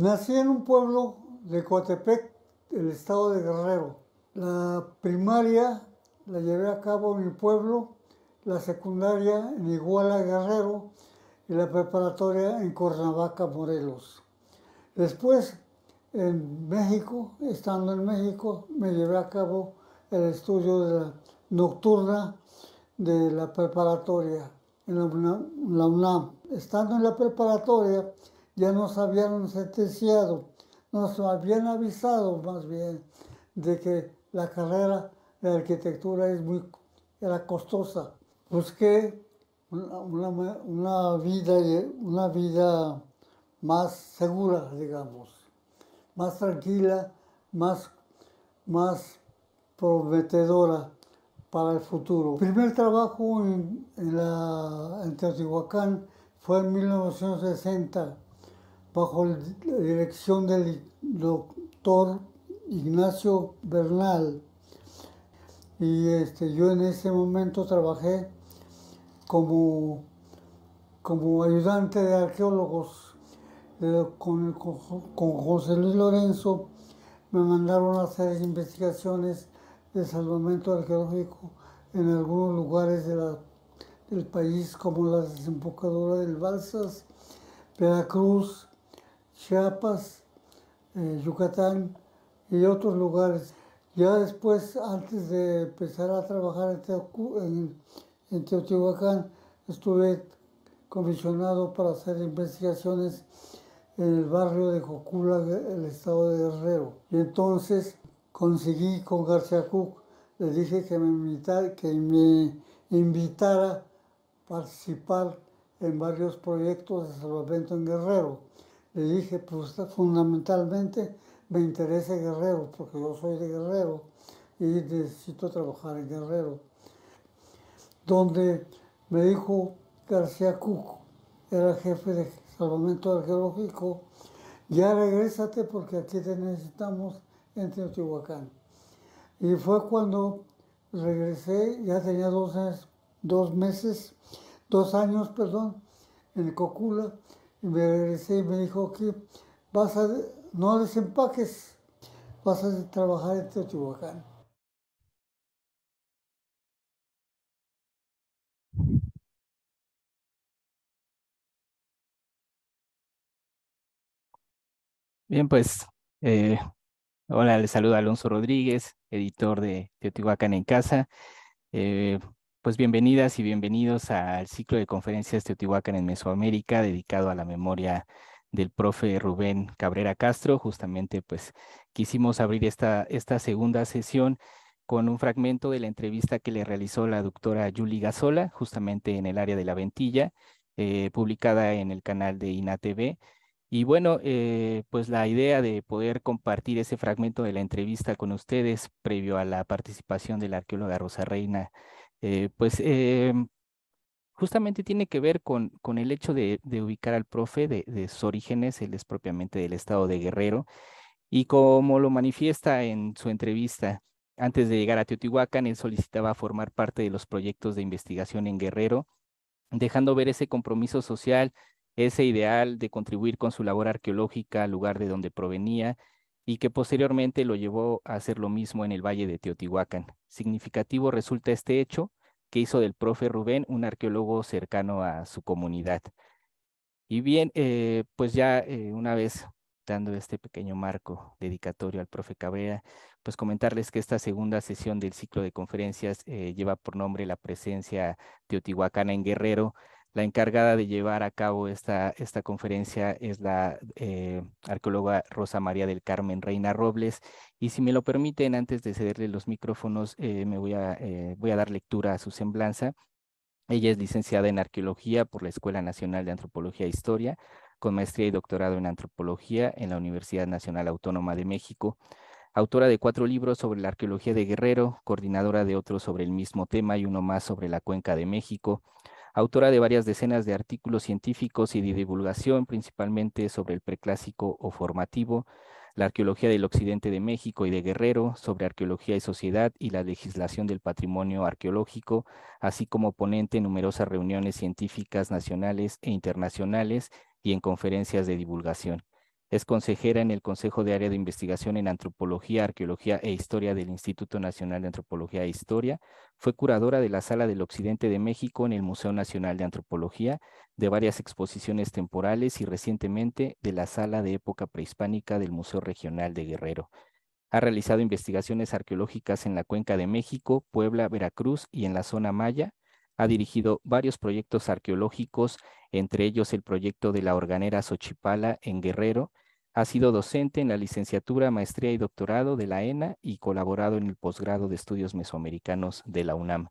Nací en un pueblo de Coatepec, el estado de Guerrero. La primaria la llevé a cabo en mi pueblo, la secundaria en Iguala, Guerrero, y la preparatoria en Cuernavaca, Morelos. Después, en México, estando en México, me llevé a cabo el estudio de la nocturna de la preparatoria en la UNAM. Estando en la preparatoria, ya nos habían sentenciado, nos habían avisado más bien de que la carrera de arquitectura es muy, era costosa. Busqué una, una, vida, una vida más segura, digamos, más tranquila, más, más prometedora para el futuro. Mi primer trabajo en Teotihuacán fue en 1960 bajo la dirección del doctor Ignacio Bernal. Y este, yo en ese momento trabajé como, como ayudante de arqueólogos eh, con, José Luis Lorenzo. Me mandaron a hacer investigaciones de salvamento arqueológico en algunos lugares del país, como la desembocadura del Balsas, Veracruz, Chiapas, eh, Yucatán y otros lugares. Ya después, antes de empezar a trabajar en, en, Teotihuacán, estuve comisionado para hacer investigaciones en el barrio de Jocula, el estado de Guerrero. Y entonces conseguí con García Cook, le dije que me, que me invitara a participar en varios proyectos de salvamento en Guerrero le dije, pues fundamentalmente me interesa Guerrero, porque yo soy de Guerrero y necesito trabajar en Guerrero. Donde me dijo García Cuco, era jefe de salvamento arqueológico, ya regrésate porque aquí te necesitamos en Teotihuacán. Y fue cuando regresé, ya tenía dos, dos meses, dos años, perdón, en Cocula, me regresé y me dijo que vas a, no desempaques, vas a trabajar en Teotihuacán. Bien, pues, eh, hola, le saluda Alonso Rodríguez, editor de Teotihuacán en Casa. Eh, pues bienvenidas y bienvenidos al ciclo de conferencias Teotihuacán en Mesoamérica dedicado a la memoria del profe Rubén Cabrera Castro. Justamente pues quisimos abrir esta, esta segunda sesión con un fragmento de la entrevista que le realizó la doctora Yuli Gasola, justamente en el área de la ventilla, eh, publicada en el canal de INATV. Y bueno, eh, pues la idea de poder compartir ese fragmento de la entrevista con ustedes previo a la participación de la arqueóloga Rosa Reina eh, pues em, justamente tiene que ver con, el hecho de, ubicar al profe de, de, sus orígenes, él es propiamente del estado de Guerrero, y como lo manifiesta en su entrevista, antes de llegar a Teotihuacán, él solicitaba formar parte de los proyectos de investigación en Guerrero, dejando ver ese compromiso social, ese ideal de contribuir con su labor arqueológica al lugar de donde provenía y que posteriormente lo llevó a hacer lo mismo en el Valle de Teotihuacán. Significativo resulta este hecho que hizo del profe Rubén un arqueólogo cercano a su comunidad. Y bien, eh, pues ya eh, una vez dando este pequeño marco dedicatorio al profe Cabrera, pues comentarles que esta segunda sesión del ciclo de conferencias eh, lleva por nombre la presencia teotihuacana en Guerrero, la encargada de llevar a cabo esta, esta conferencia es la eh, arqueóloga Rosa María del Carmen Reina Robles. Y si me lo permiten, antes de cederle los micrófonos, eh, me voy a, eh, voy a dar lectura a su semblanza. Ella es licenciada en arqueología por la Escuela Nacional de Antropología e Historia, con maestría y doctorado en antropología en la Universidad Nacional Autónoma de México autora de cuatro libros sobre la arqueología de Guerrero, coordinadora de otros sobre el mismo tema y uno más sobre la Cuenca de México, autora de varias decenas de artículos científicos y de divulgación, principalmente sobre el preclásico o formativo, la arqueología del occidente de México y de Guerrero, sobre arqueología y sociedad y la legislación del patrimonio arqueológico, así como ponente en numerosas reuniones científicas nacionales e internacionales y en conferencias de divulgación. Es consejera en el Consejo de Área de Investigación en Antropología, Arqueología e Historia del Instituto Nacional de Antropología e Historia. Fue curadora de la Sala del Occidente de México en el Museo Nacional de Antropología, de varias exposiciones temporales y recientemente de la Sala de Época Prehispánica del Museo Regional de Guerrero. Ha realizado investigaciones arqueológicas en la Cuenca de México, Puebla, Veracruz y en la zona Maya. Ha dirigido varios proyectos arqueológicos, entre ellos el proyecto de la organera Xochipala en Guerrero, ha sido docente en la licenciatura, maestría y doctorado de la ENA y colaborado en el posgrado de estudios mesoamericanos de la UNAM.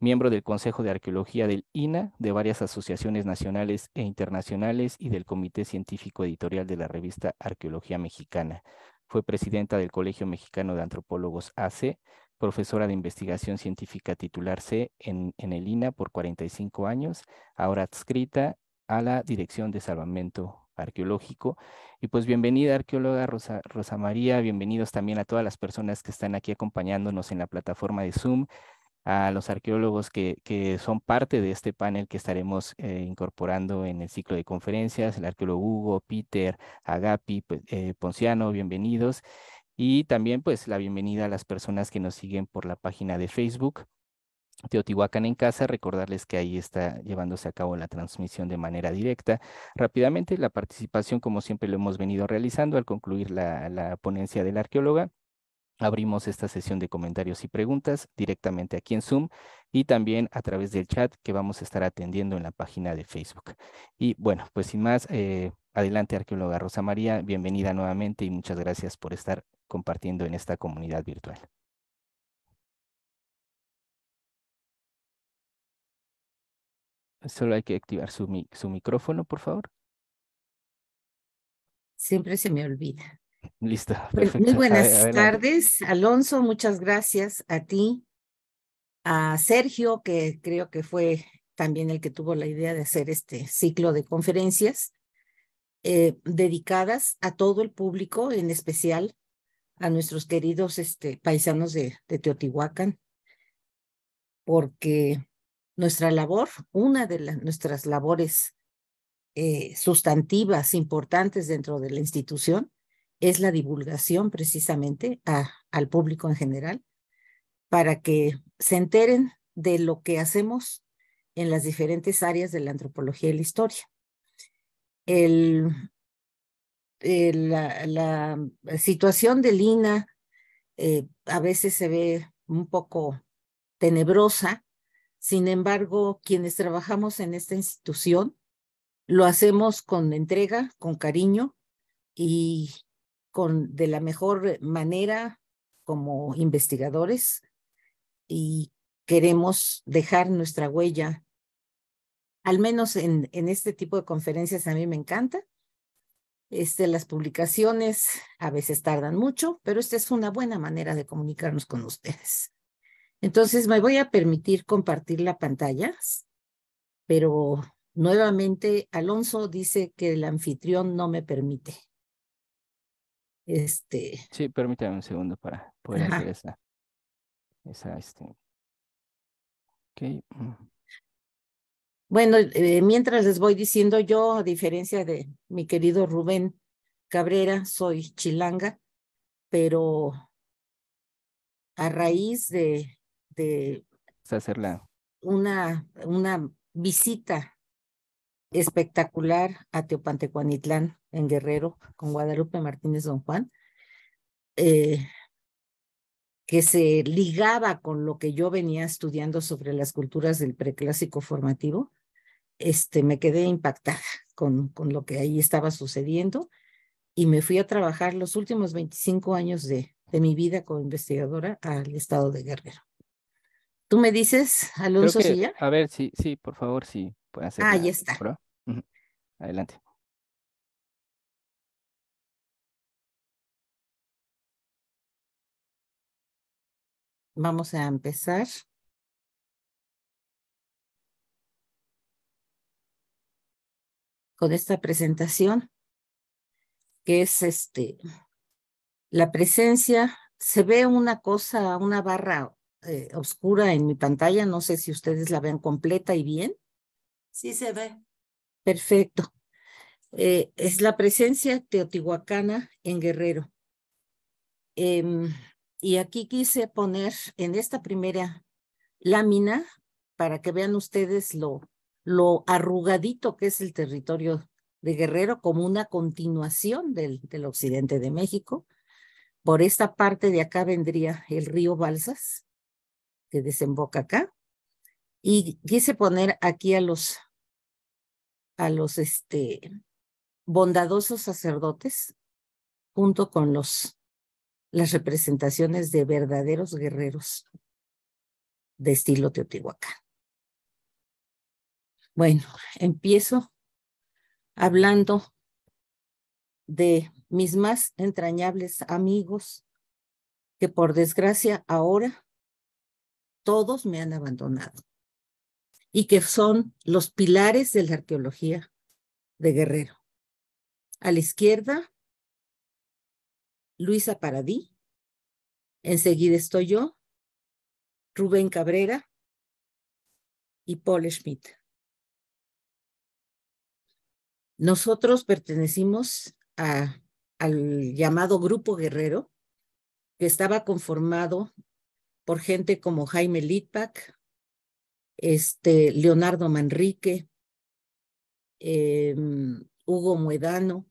Miembro del Consejo de Arqueología del INA, de varias asociaciones nacionales e internacionales y del Comité Científico Editorial de la revista Arqueología Mexicana. Fue presidenta del Colegio Mexicano de Antropólogos AC, profesora de investigación científica titular C en, el INA por 45 años, ahora adscrita a la Dirección de Salvamento arqueológico. Y pues bienvenida arqueóloga Rosa, Rosa María, bienvenidos también a todas las personas que están aquí acompañándonos en la plataforma de Zoom, a los arqueólogos que, son parte de este panel que estaremos eh, incorporando en el ciclo de conferencias, el arqueólogo Hugo, Peter, Agapi, pues, eh, Ponciano, bienvenidos. Y también pues la bienvenida a las personas que nos siguen por la página de Facebook Teotihuacán en casa, recordarles que ahí está llevándose a cabo la transmisión de manera directa. Rápidamente, la participación, como siempre lo hemos venido realizando al concluir la, ponencia de la arqueóloga, abrimos esta sesión de comentarios y preguntas directamente aquí en Zoom y también a través del chat que vamos a estar atendiendo en la página de Facebook. Y bueno, pues sin más, eh, adelante arqueóloga Rosa María, bienvenida nuevamente y muchas gracias por estar compartiendo en esta comunidad virtual. Solo hay que activar su, su micrófono, por favor. Siempre se me olvida. Listo. Muy buenas tardes, Alonso. Muchas gracias a ti, a Sergio, que creo que fue también el que tuvo la idea de hacer este ciclo de conferencias eh, dedicadas a todo el público, en especial a nuestros queridos este, paisanos de, de Teotihuacán, porque nuestra labor, una de nuestras labores eh, sustantivas importantes dentro de la institución es la divulgación precisamente al público en general para que se enteren de lo que hacemos en las diferentes áreas de la antropología y la historia. Eh, la, situación de Lina eh, a veces se ve un poco tenebrosa sin embargo, quienes trabajamos en esta institución lo hacemos con entrega, con cariño y con de la mejor manera como investigadores y queremos dejar nuestra huella al menos en, este tipo de conferencias a mí me encanta. Este, las publicaciones a veces tardan mucho, pero esta es una buena manera de comunicarnos con ustedes. Entonces me voy a permitir compartir la pantalla, pero nuevamente Alonso dice que el anfitrión no me permite. Este. Sí, permítame un segundo para poder hacer esa. este. Mm. Bueno, eh, mientras les voy diciendo, yo, a diferencia de mi querido Rubén Cabrera, soy chilanga, pero a raíz de una, una visita espectacular a Teopantecuanitlán en Guerrero con Guadalupe Martínez Don Juan, eh, que se ligaba con lo que yo venía estudiando sobre las culturas del preclásico formativo. Este, me quedé impactada con, con lo que ahí estaba sucediendo y me fui a trabajar los últimos 25 años de mi vida como investigadora al estado de Guerrero. ¿Tú me dices, Alonso A ver, sí, sí, por favor, sí. Puede hacer ah, ya está. Adelante. Vamos a empezar. con esta presentación, que es este, la presencia, se ve una cosa, una barra eh, oscura en mi pantalla. No sé si ustedes la vean completa y bien. Sí se ve. Perfecto. Eh, es la presencia teotihuacana en Guerrero. Em, y aquí quise poner en esta primera lámina para que vean ustedes lo, lo arrugadito que es el territorio de Guerrero como una continuación del, del occidente de México. Por esta parte de acá vendría el río Balsas, que desemboca acá. Y quise poner aquí a los, a los este, bondadosos sacerdotes junto con los, las representaciones de verdaderos guerreros de estilo Teotihuacán. Bueno, empiezo hablando de mis más entrañables amigos que por desgracia ahora todos me han abandonado y que son los pilares de la arqueología de Guerrero. A la izquierda, Luisa Paradí. Enseguida estoy yo, Rubén Cabrera y Paul Schmidt. Nosotros pertenecimos al llamado Grupo Guerrero, que estaba conformado por gente como Jaime Litpak, este, Leonardo Manrique, em, Hugo Muedano,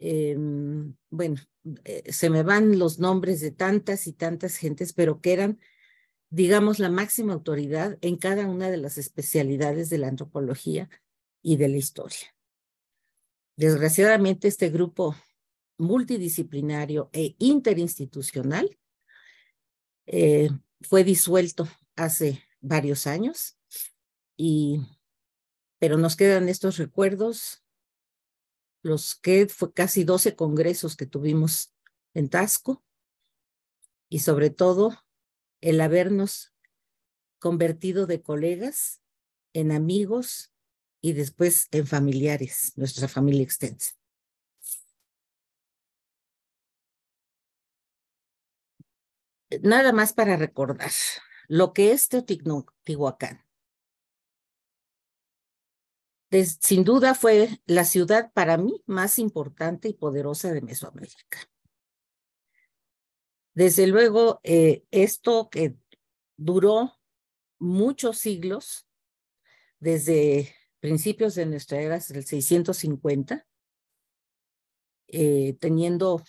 em, bueno, eh, se me van los nombres de tantas y tantas gentes, pero que eran, digamos, la máxima autoridad en cada una de las especialidades de la antropología y de la historia. Desgraciadamente, este grupo multidisciplinario e interinstitucional eh, fue disuelto hace varios años y pero nos quedan estos recuerdos los que fue casi 12 congresos que tuvimos en Tasco y sobre todo el habernos convertido de colegas en amigos y después en familiares, nuestra familia extensa. Eh, nada más para recordar lo que es Teotihuacán. sin duda fue la ciudad para mí más importante y poderosa de Mesoamérica. Desde luego, eh, esto que duró muchos siglos, desde principios de nuestra era, el 650, eh, teniendo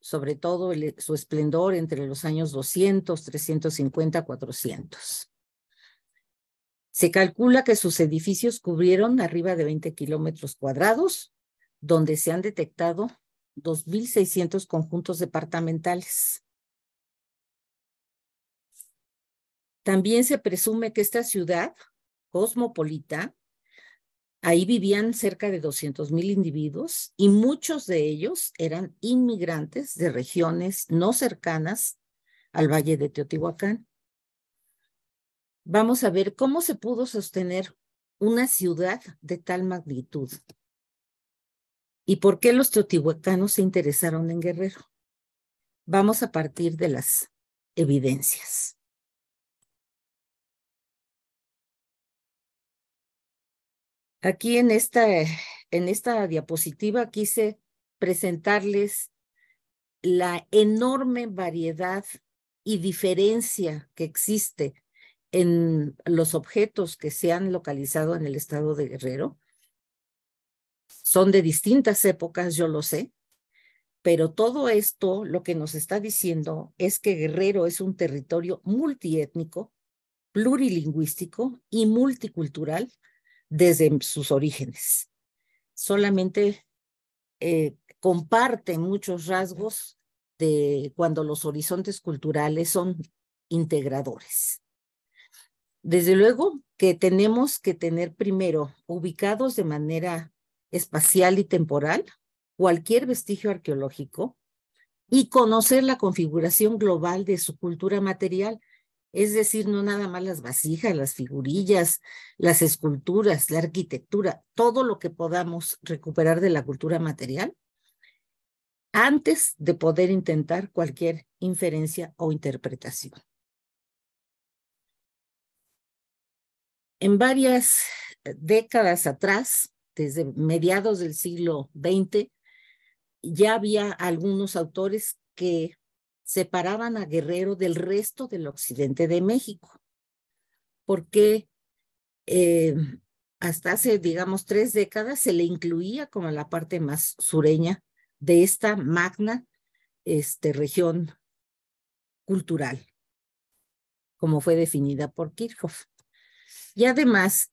sobre todo su esplendor entre los años 200, 350, 400. Se calcula que sus edificios cubrieron arriba de 20 kilómetros cuadrados, donde se han detectado 2.600 conjuntos departamentales. También se presume que esta ciudad cosmopolita Ahí vivían cerca de 200 mil individuos y muchos de ellos eran inmigrantes de regiones no cercanas al valle de Teotihuacán. Vamos a ver cómo se pudo sostener una ciudad de tal magnitud y por qué los teotihuacanos se interesaron en Guerrero. Vamos a partir de las evidencias. Aquí en esta, en esta diapositiva quise presentarles la enorme variedad y diferencia que existe en los objetos que se han localizado en el estado de Guerrero. Son de distintas épocas, yo lo sé, pero todo esto lo que nos está diciendo es que Guerrero es un territorio multiétnico, plurilingüístico y multicultural desde sus orígenes. Solamente eh, comparten muchos rasgos de cuando los horizontes culturales son integradores. Desde luego que tenemos que tener primero ubicados de manera espacial y temporal cualquier vestigio arqueológico y conocer la configuración global de su cultura material es decir, no nada más las vasijas, las figurillas, las esculturas, la arquitectura, todo lo que podamos recuperar de la cultura material, antes de poder intentar cualquier inferencia o interpretación. En varias eh, décadas atrás, desde mediados del siglo XX, ya había algunos autores que separaban a Guerrero del resto del occidente de México, porque eh, hasta hace, digamos, tres décadas se le incluía como la parte más sureña de esta magna este, región cultural, como fue definida por Kirchhoff. Y además,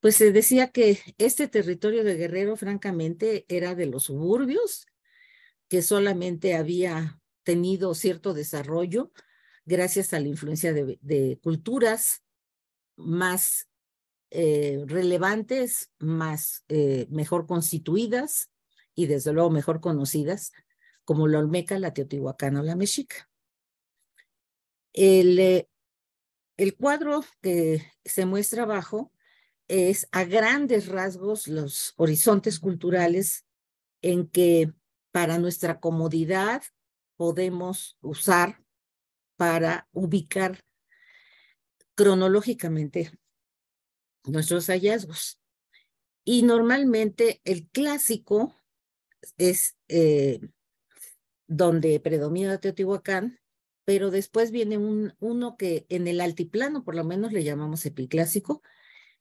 pues se decía que este territorio de Guerrero, francamente, era de los suburbios, que solamente había tenido cierto desarrollo gracias a la influencia de, culturas más eh, relevantes, más eh, mejor constituidas y desde luego mejor conocidas, como la Olmeca, la Teotihuacana o la Mexica. El, eh, el cuadro que se muestra abajo es a grandes rasgos los horizontes culturales en que para nuestra comodidad podemos usar para ubicar cronológicamente nuestros hallazgos. Y normalmente el clásico es eh, donde predomina Teotihuacán, pero después viene un, uno que en el altiplano por lo menos le llamamos epiclásico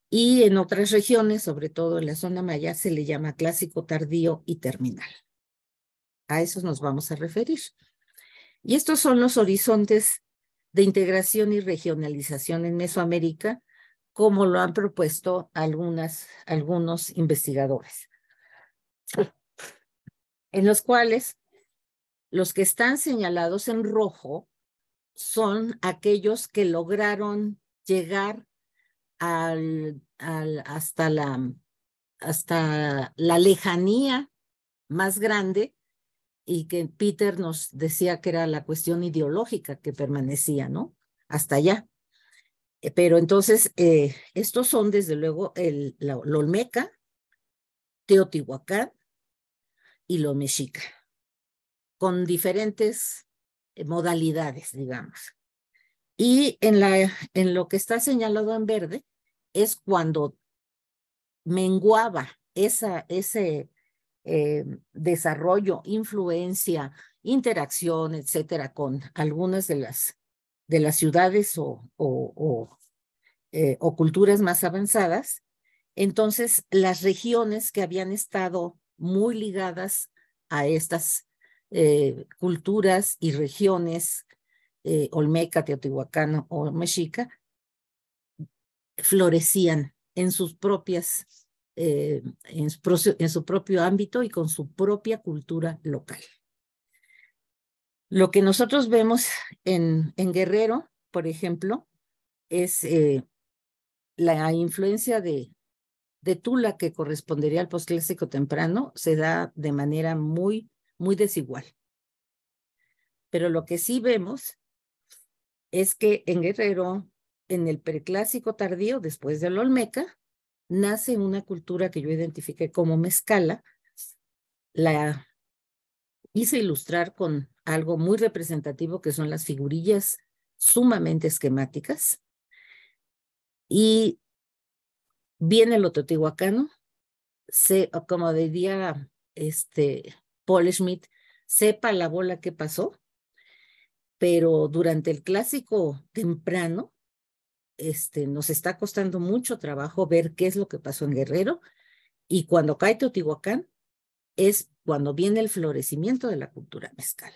y en otras regiones, sobre todo en la zona maya, se le llama clásico tardío y terminal. A esos nos vamos a referir. Y estos son los horizontes de integración y regionalización en Mesoamérica, como lo han propuesto algunas, algunos investigadores, en los cuales los que están señalados en rojo son aquellos que lograron llegar al, hasta, la, hasta la lejanía más grande y que Peter nos decía que era la cuestión ideológica que permanecía, ¿no? Hasta allá. Eh, pero entonces, eh, estos son desde luego el, Olmeca, Teotihuacán y lo Mexica, con diferentes eh, modalidades, digamos. Y en, la, en lo que está señalado en verde es cuando menguaba esa, ese, eh, desarrollo, influencia, interacción, etcétera, con algunas de las, de las ciudades o, o, o, eh, culturas más avanzadas. Entonces, las regiones que habían estado muy ligadas a estas eh, culturas y regiones olmeca, teotihuacano o mexica, florecían en sus propias eh, en, su, propio ámbito y con su propia cultura local. Lo que nosotros vemos en, Guerrero, por ejemplo, es eh, la influencia de, de Tula, que correspondería al posclásico temprano, se da de manera muy, muy desigual. Pero lo que sí vemos es que en Guerrero, en el preclásico tardío, después del Olmeca, nace una cultura que yo identifiqué como mezcala, la hice ilustrar con algo muy representativo que son las figurillas sumamente esquemáticas. Y viene lo totihuacano, se, como diría este Paul Schmidt, sepa la bola que pasó, pero durante el clásico temprano, este, nos está costando mucho trabajo ver qué es lo que pasó en Guerrero y cuando cae Teotihuacán es cuando viene el florecimiento de la cultura mezcala.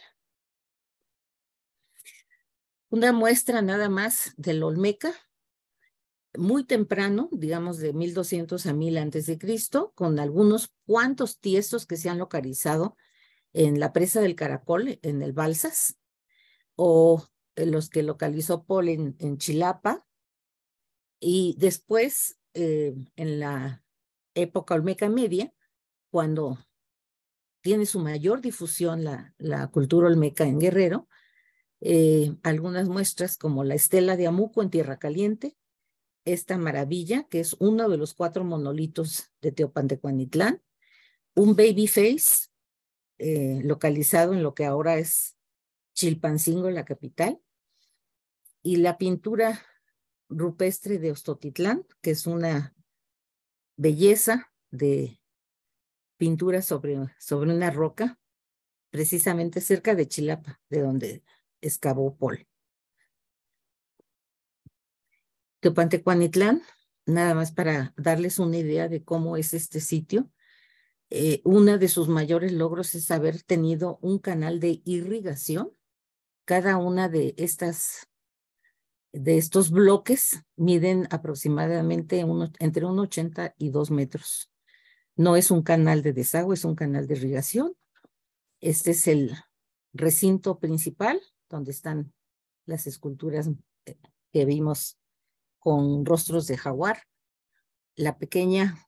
Una muestra nada más del Olmeca, muy temprano, digamos de 1200 a 1000 a.C., con algunos cuantos tiestos que se han localizado en la presa del Caracol, en el Balsas, o los que localizó Paul en Chilapa, y después, eh, en la época olmeca media, cuando tiene su mayor difusión la, la cultura olmeca en Guerrero, eh, algunas muestras como la estela de Amuco en Tierra Caliente, esta maravilla, que es uno de los cuatro monolitos de Teopantecuanitlán, un baby face eh, localizado en lo que ahora es Chilpancingo, la capital, y la pintura rupestre de Ostotitlán, que es una belleza de pintura sobre, sobre una roca, precisamente cerca de Chilapa, de donde excavó Paul. Teopantecuanitlán, nada más para darles una idea de cómo es este sitio. Uno eh, una de sus mayores logros es haber tenido un canal de irrigación. Cada una de estas de estos bloques miden aproximadamente uno, entre 1,80 y 2 metros. No es un canal de desagüe, es un canal de irrigación. Este es el recinto principal donde están las esculturas eh, que vimos con rostros de jaguar. La pequeña,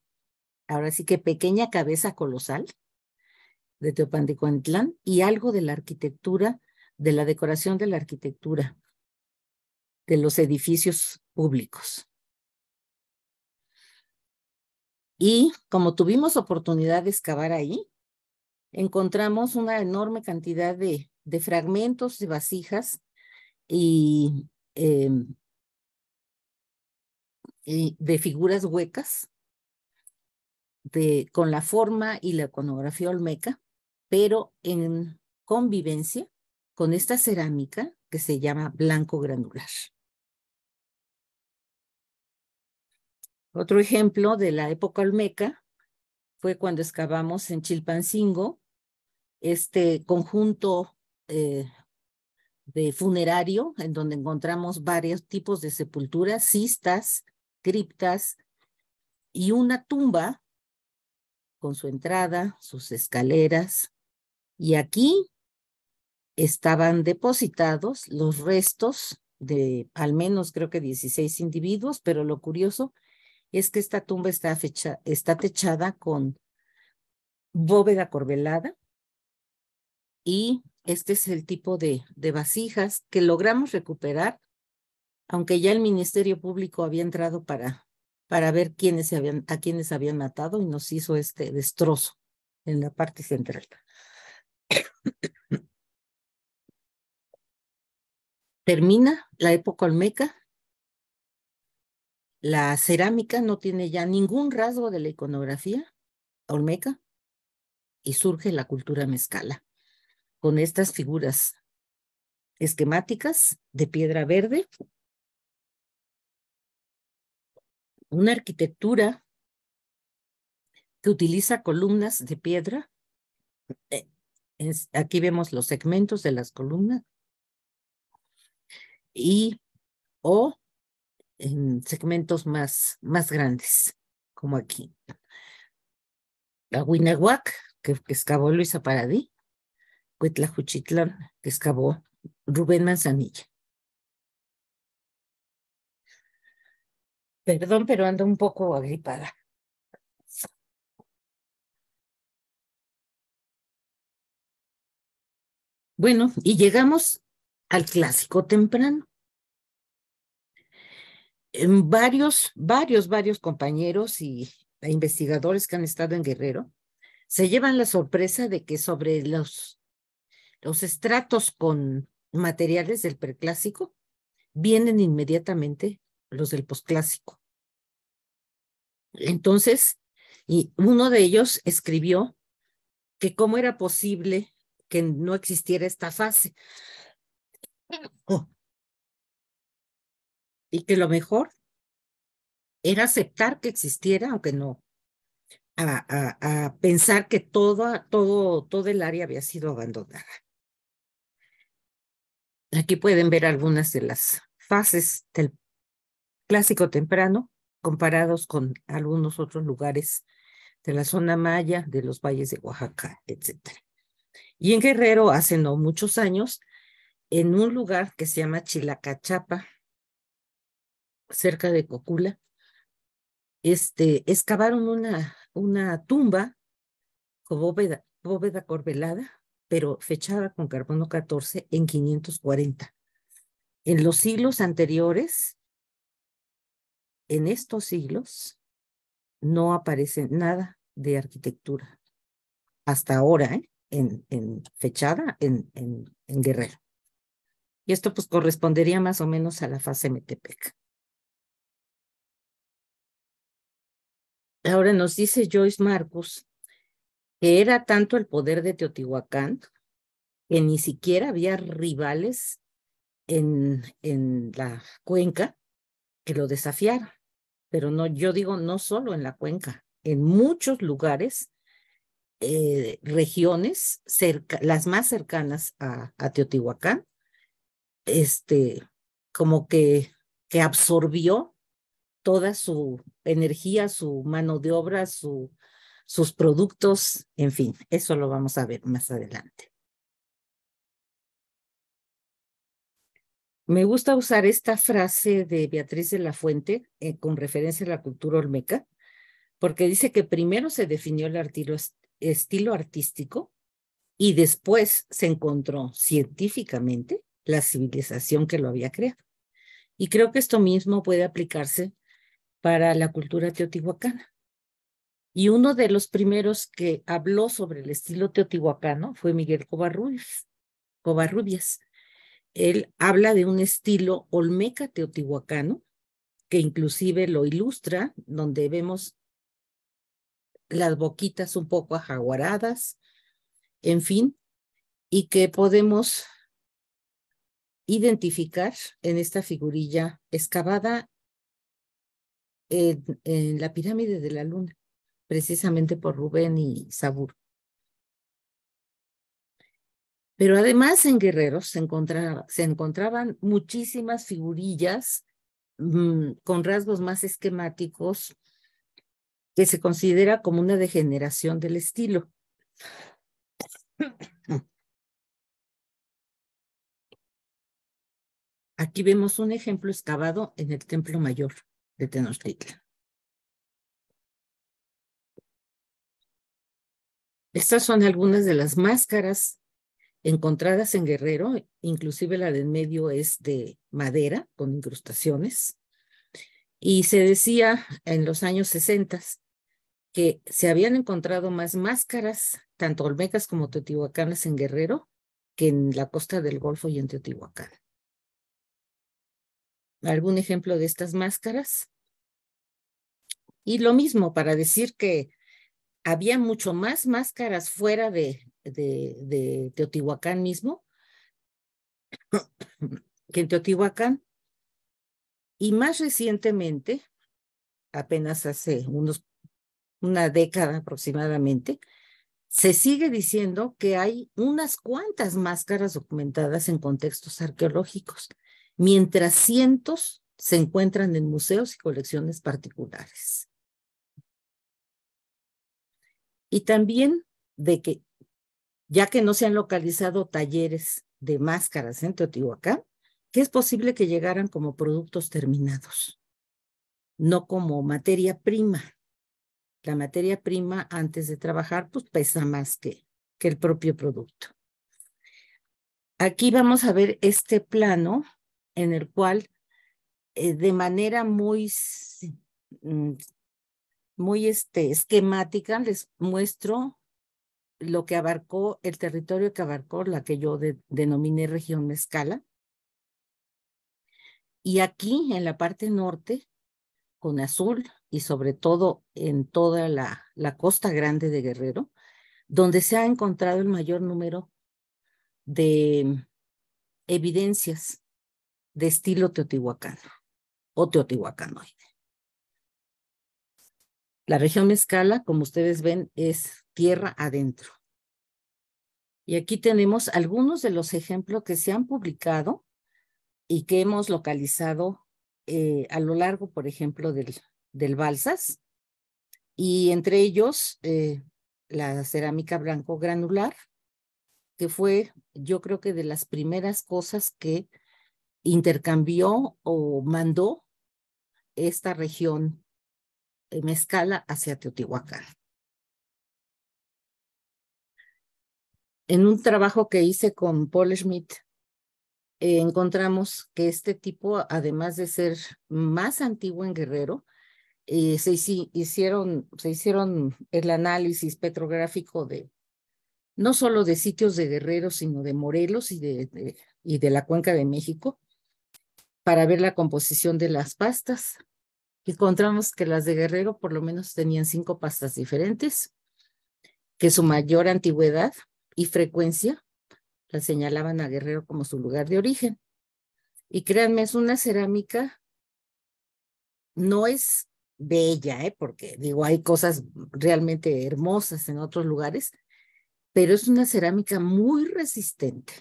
ahora sí que pequeña cabeza colosal de Coentlán y algo de la arquitectura, de la decoración de la arquitectura de los edificios públicos. Y como tuvimos oportunidad de excavar ahí, encontramos una enorme cantidad de, fragmentos de vasijas em, y, de figuras huecas de, con la forma y la iconografía olmeca, pero en convivencia con esta cerámica que se llama blanco granular. Otro ejemplo de la época olmeca fue cuando excavamos en Chilpancingo este conjunto eh, de funerario en donde encontramos varios tipos de sepulturas, cistas, criptas y una tumba con su entrada, sus escaleras. Y aquí estaban depositados los restos de al menos creo que 16 individuos, pero lo curioso es que esta tumba está, está techada con bóveda corbelada y este es el tipo de, vasijas que logramos recuperar, aunque ya el Ministerio Público había entrado para, para ver quiénes habían, a quienes habían matado y nos hizo este destrozo en la parte central. termina la época olmeca, la cerámica no tiene ya ningún rasgo de la iconografía olmeca y surge la cultura mezcala con estas figuras esquemáticas de piedra verde, una arquitectura que utiliza columnas de piedra. Eh, aquí vemos los segmentos de las columnas y o en segmentos más, más grandes, como aquí. La Winnehuac, que, excavó Luisa Paradí, Cuitlajuchitlán, que excavó Rubén Manzanilla. Perdón, pero ando un poco agripada. Bueno, y llegamos al clásico temprano. En varios, varios, varios compañeros y investigadores que han estado en Guerrero se llevan la sorpresa de que sobre los, los estratos con materiales del preclásico vienen inmediatamente los del posclásico. Entonces, y uno de ellos escribió que cómo era posible que no existiera esta fase, Oh. Y que lo mejor era aceptar que existiera, aunque no, a, pensar que todo, todo, todo el área había sido abandonada. Aquí pueden ver algunas de las fases del clásico temprano comparados con algunos otros lugares de la zona maya, de los valles de Oaxaca, etc. Y en Guerrero, hace no muchos años, en un lugar que se llama Chilacachapa, cerca de Cocula, este, excavaron una, una tumba con bóveda, corbelada, pero fechada con carbono 14 en 540. En los siglos anteriores, en estos siglos, no aparece nada de arquitectura. Hasta ahora, ¿eh? en, en fechada en, en, en Guerrero. Y esto pues correspondería más o menos a la fase Metepec. Ahora nos dice Joyce Marcus que era tanto el poder de Teotihuacán que ni siquiera había rivales en, la cuenca que lo desafiara. Pero no, yo digo no solo en la cuenca, en muchos lugares, eh, regiones cerca, las más cercanas a Teotihuacán, este, como que, que absorbió toda su energía, su mano de obra, su, sus productos, en fin, eso lo vamos a ver más adelante. Me gusta usar esta frase de Beatriz de la Fuente eh, con referencia a la cultura olmeca, porque dice que primero se definió el estilo artístico y después se encontró científicamente la civilización que lo había creado. Y creo que esto mismo puede aplicarse para la cultura teotihuacana. Y uno de los primeros que habló sobre el estilo teotihuacano fue Miguel Covarrubias. Covarrubias. Él habla de un estilo olmeca teotihuacano, que inclusive lo ilustra, donde vemos las boquitas un poco ajaguaradas, en fin, y que podemos identificar en esta figurilla excavada en, la pirámide de la luna, precisamente por Rubén y Sabur. Pero además en Guerreros se, encontraban muchísimas figurillas mm, con rasgos más esquemáticos que se considera como una degeneración del estilo. Aquí vemos un ejemplo excavado en el Templo Mayor de Tenochtitlan. Estas son algunas de las máscaras encontradas en Guerrero, inclusive la en medio es de madera con incrustaciones. Y se decía en los años 60 que se habían encontrado más máscaras, tanto olmecas como teotihuacanas en Guerrero, que en la costa del Golfo y en Teotihuacán algún ejemplo de estas máscaras. Y lo mismo para decir que había mucho más máscaras fuera de, Teotihuacán mismo que en Teotihuacán. Y más recientemente, apenas hace unos, una década aproximadamente, se sigue diciendo que hay unas cuantas máscaras documentadas en contextos arqueológicos mientras cientos se encuentran en museos y colecciones particulares. Y también de que, ya que no se han localizado talleres de máscaras en Teotihuacán, que es posible que llegaran como productos terminados, no como materia prima. La materia prima antes de trabajar pues pesa más que, que el propio producto. Aquí vamos a ver este plano en el cual eh, de manera muy, mm, muy este, esquemática les muestro lo que abarcó, el territorio que abarcó, la que yo denominé región Mezcala. Y aquí, en la parte norte, con azul y sobre todo en toda la costa grande de Guerrero, donde se ha encontrado el mayor número de mm, evidencias de estilo teotihuacano o teotihuacanoide. La región Mezcala, como ustedes ven, es tierra adentro. Y aquí tenemos algunos de los ejemplos que se han publicado y que hemos localizado eh, a lo largo, por ejemplo, del, del Balsas, y entre ellos eh, la cerámica blanco granular, que fue yo creo que de las primeras cosas que intercambió o mandó esta región en escala hacia Teotihuacán. En un trabajo que hice con Paul Schmidt, eh, encontramos que este tipo, además de ser más antiguo en Guerrero, eh, se, hicieron, se hicieron el análisis petrográfico de no solo de sitios de Guerrero, sino de Morelos y y de la Cuenca de México, para ver la composición de las pastas. Encontramos que las de Guerrero por lo menos tenían cinco pastas diferentes, que su mayor antigüedad y frecuencia la señalaban a Guerrero como su lugar de origen. Y créanme, es una cerámica, no es bella, ¿eh? porque digo, hay cosas realmente hermosas en otros lugares, pero es una cerámica muy resistente,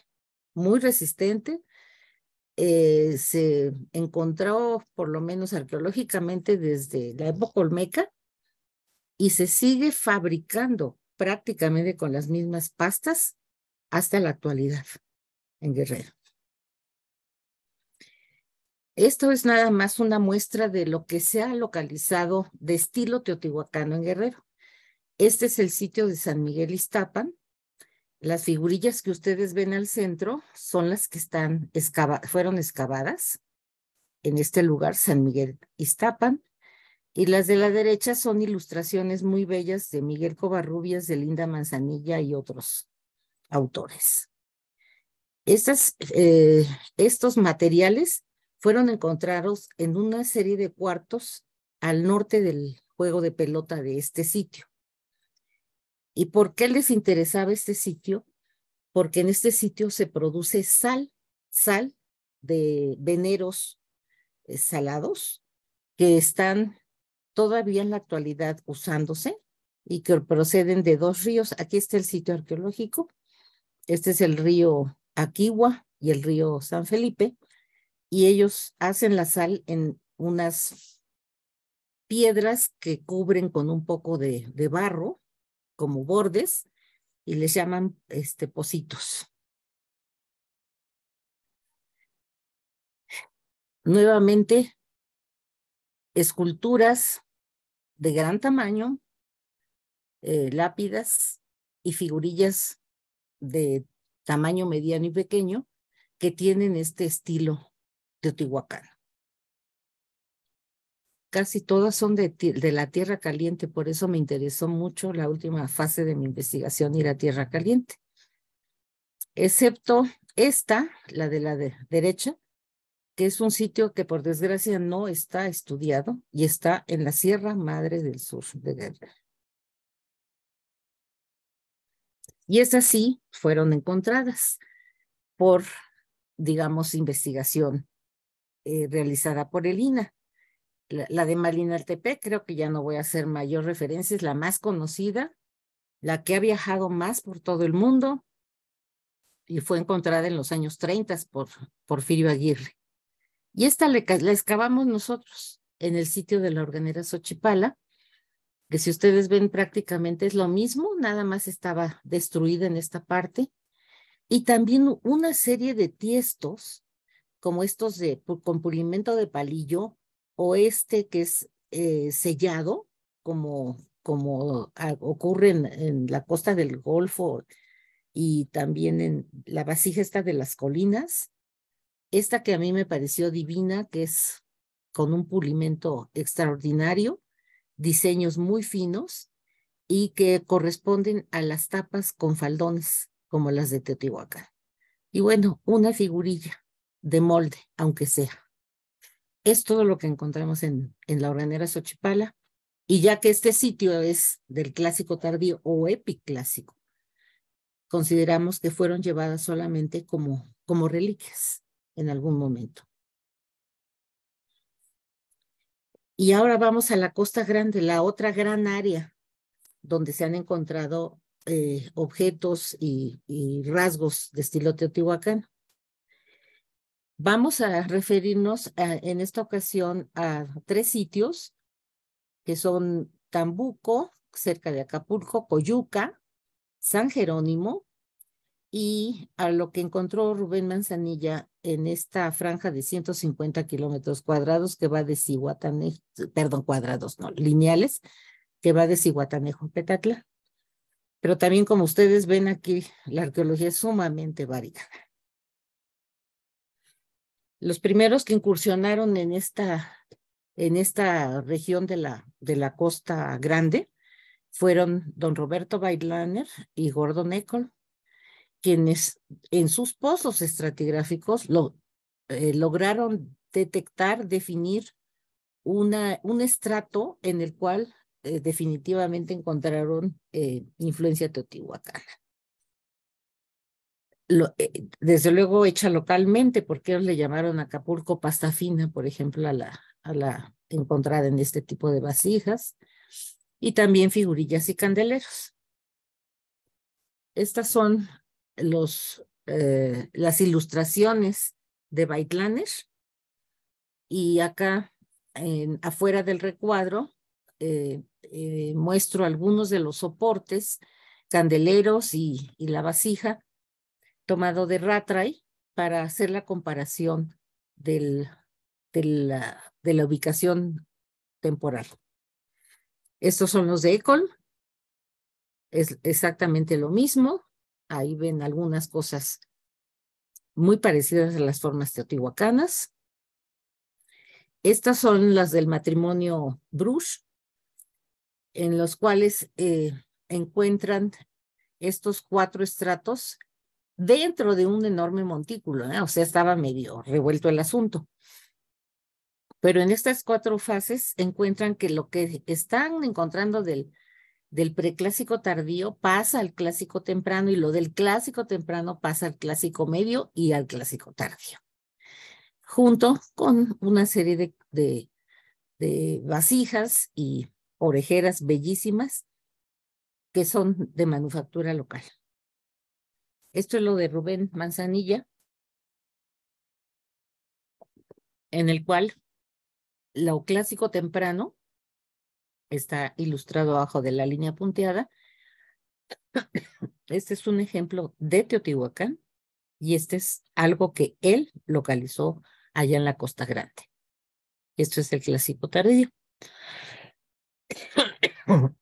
muy resistente, eh, se encontró, por lo menos arqueológicamente, desde la época olmeca y se sigue fabricando prácticamente con las mismas pastas hasta la actualidad en Guerrero. Esto es nada más una muestra de lo que se ha localizado de estilo teotihuacano en Guerrero. Este es el sitio de San Miguel Iztapan, las figurillas que ustedes ven al centro son las que están fueron excavadas en este lugar, San Miguel Iztapan, y las de la derecha son ilustraciones muy bellas de Miguel Covarrubias, de Linda Manzanilla y otros autores. Eh, estos materiales fueron encontrados en una serie de cuartos al norte del juego de pelota de este sitio. ¿Y por qué les interesaba este sitio? Porque en este sitio se produce sal, sal de veneros eh, salados que están todavía en la actualidad usándose y que proceden de dos ríos. Aquí está el sitio arqueológico. Este es el río Aquiwa y el río San Felipe. Y ellos hacen la sal en unas piedras que cubren con un poco de, de barro como bordes y les llaman este, positos. Nuevamente, esculturas de gran tamaño, eh, lápidas y figurillas de tamaño mediano y pequeño que tienen este estilo de casi todas son de, la Tierra Caliente, por eso me interesó mucho la última fase de mi investigación ir a Tierra Caliente. Excepto esta, la de la derecha, que es un sitio que por desgracia no está estudiado y está en la Sierra Madre del Sur de Guerra. Y es así fueron encontradas por, digamos, investigación eh, realizada por el INAH. La, de de Malinaltepec, creo que ya no voy a hacer mayor referencia, es la más conocida, la que ha viajado más por todo el mundo y fue encontrada en los años 30 por Porfirio Aguirre. Y esta la excavamos nosotros en el sitio de la organera Xochipala, que si ustedes ven prácticamente es lo mismo, nada más estaba destruida en esta parte. Y también una serie de tiestos, como estos de, con pulimento de palillo, este que es eh, sellado, como, como ocurre en, en, la costa del Golfo y también en la vasija esta de las colinas, esta que a mí me pareció divina, que es con un pulimento extraordinario, diseños muy finos y que corresponden a las tapas con faldones, como las de Teotihuacán. Y bueno, una figurilla de molde, aunque sea es todo lo que encontramos en, la organera Xochipala. Y ya que este sitio es del clásico tardío o epiclásico, consideramos que fueron llevadas solamente como, como reliquias en algún momento. Y ahora vamos a la Costa Grande, la otra gran área donde se han encontrado eh, objetos y, y, rasgos de estilo teotihuacano. Vamos a referirnos en esta ocasión a tres sitios que son Tambuco, cerca de Acapulco, Coyuca, San Jerónimo y a lo que encontró Rubén Manzanilla en esta franja de 150 kilómetros cuadrados que va de Cihuatanejo, perdón, cuadrados, no, lineales, que va de Cihuatanejo a Petatla. Pero también, como ustedes ven aquí, la arqueología es sumamente variada los primeros que incursionaron en esta, en esta región de la, de la Costa Grande fueron don Roberto Bailaner y Gordon Ecol, quienes en sus pozos estratigráficos lo, eh, lograron detectar, definir una, un estrato en el cual eh, definitivamente encontraron eh, influencia teotihuacana. Eh, desde luego hecha localmente, porque le llamaron Acapulco pasta fina, por ejemplo, a la, a la encontrada en este tipo de vasijas, y también figurillas y candeleros. Estas son los, eh, las ilustraciones de Baitlaner, y acá, en, afuera del recuadro, eh, muestro algunos de los soportes, candeleros y, la vasija tomado de Ratray para hacer la comparación del, de, la, ubicación temporal. Estos son los de Ecol. Es exactamente lo mismo. Ahí ven algunas cosas muy parecidas a las formas teotihuacanas. Estas son las del matrimonio Bruce en los cuales eh, encuentran estos cuatro estratos dentro de un enorme montículo, ¿eh? o sea, estaba medio revuelto el asunto. Pero en estas cuatro fases encuentran que lo que están encontrando del, del preclásico tardío pasa al clásico temprano y lo del clásico temprano pasa al clásico medio y al clásico tardío, junto con una serie de, de vasijas y orejeras bellísimas que son de manufactura local. Esto es lo de Rubén Manzanilla, en el cual lo clásico temprano está ilustrado abajo de la línea punteada. Este es un ejemplo de Teotihuacán y este es algo que él localizó allá en la Costa Grande. Esto es el clásico tardío.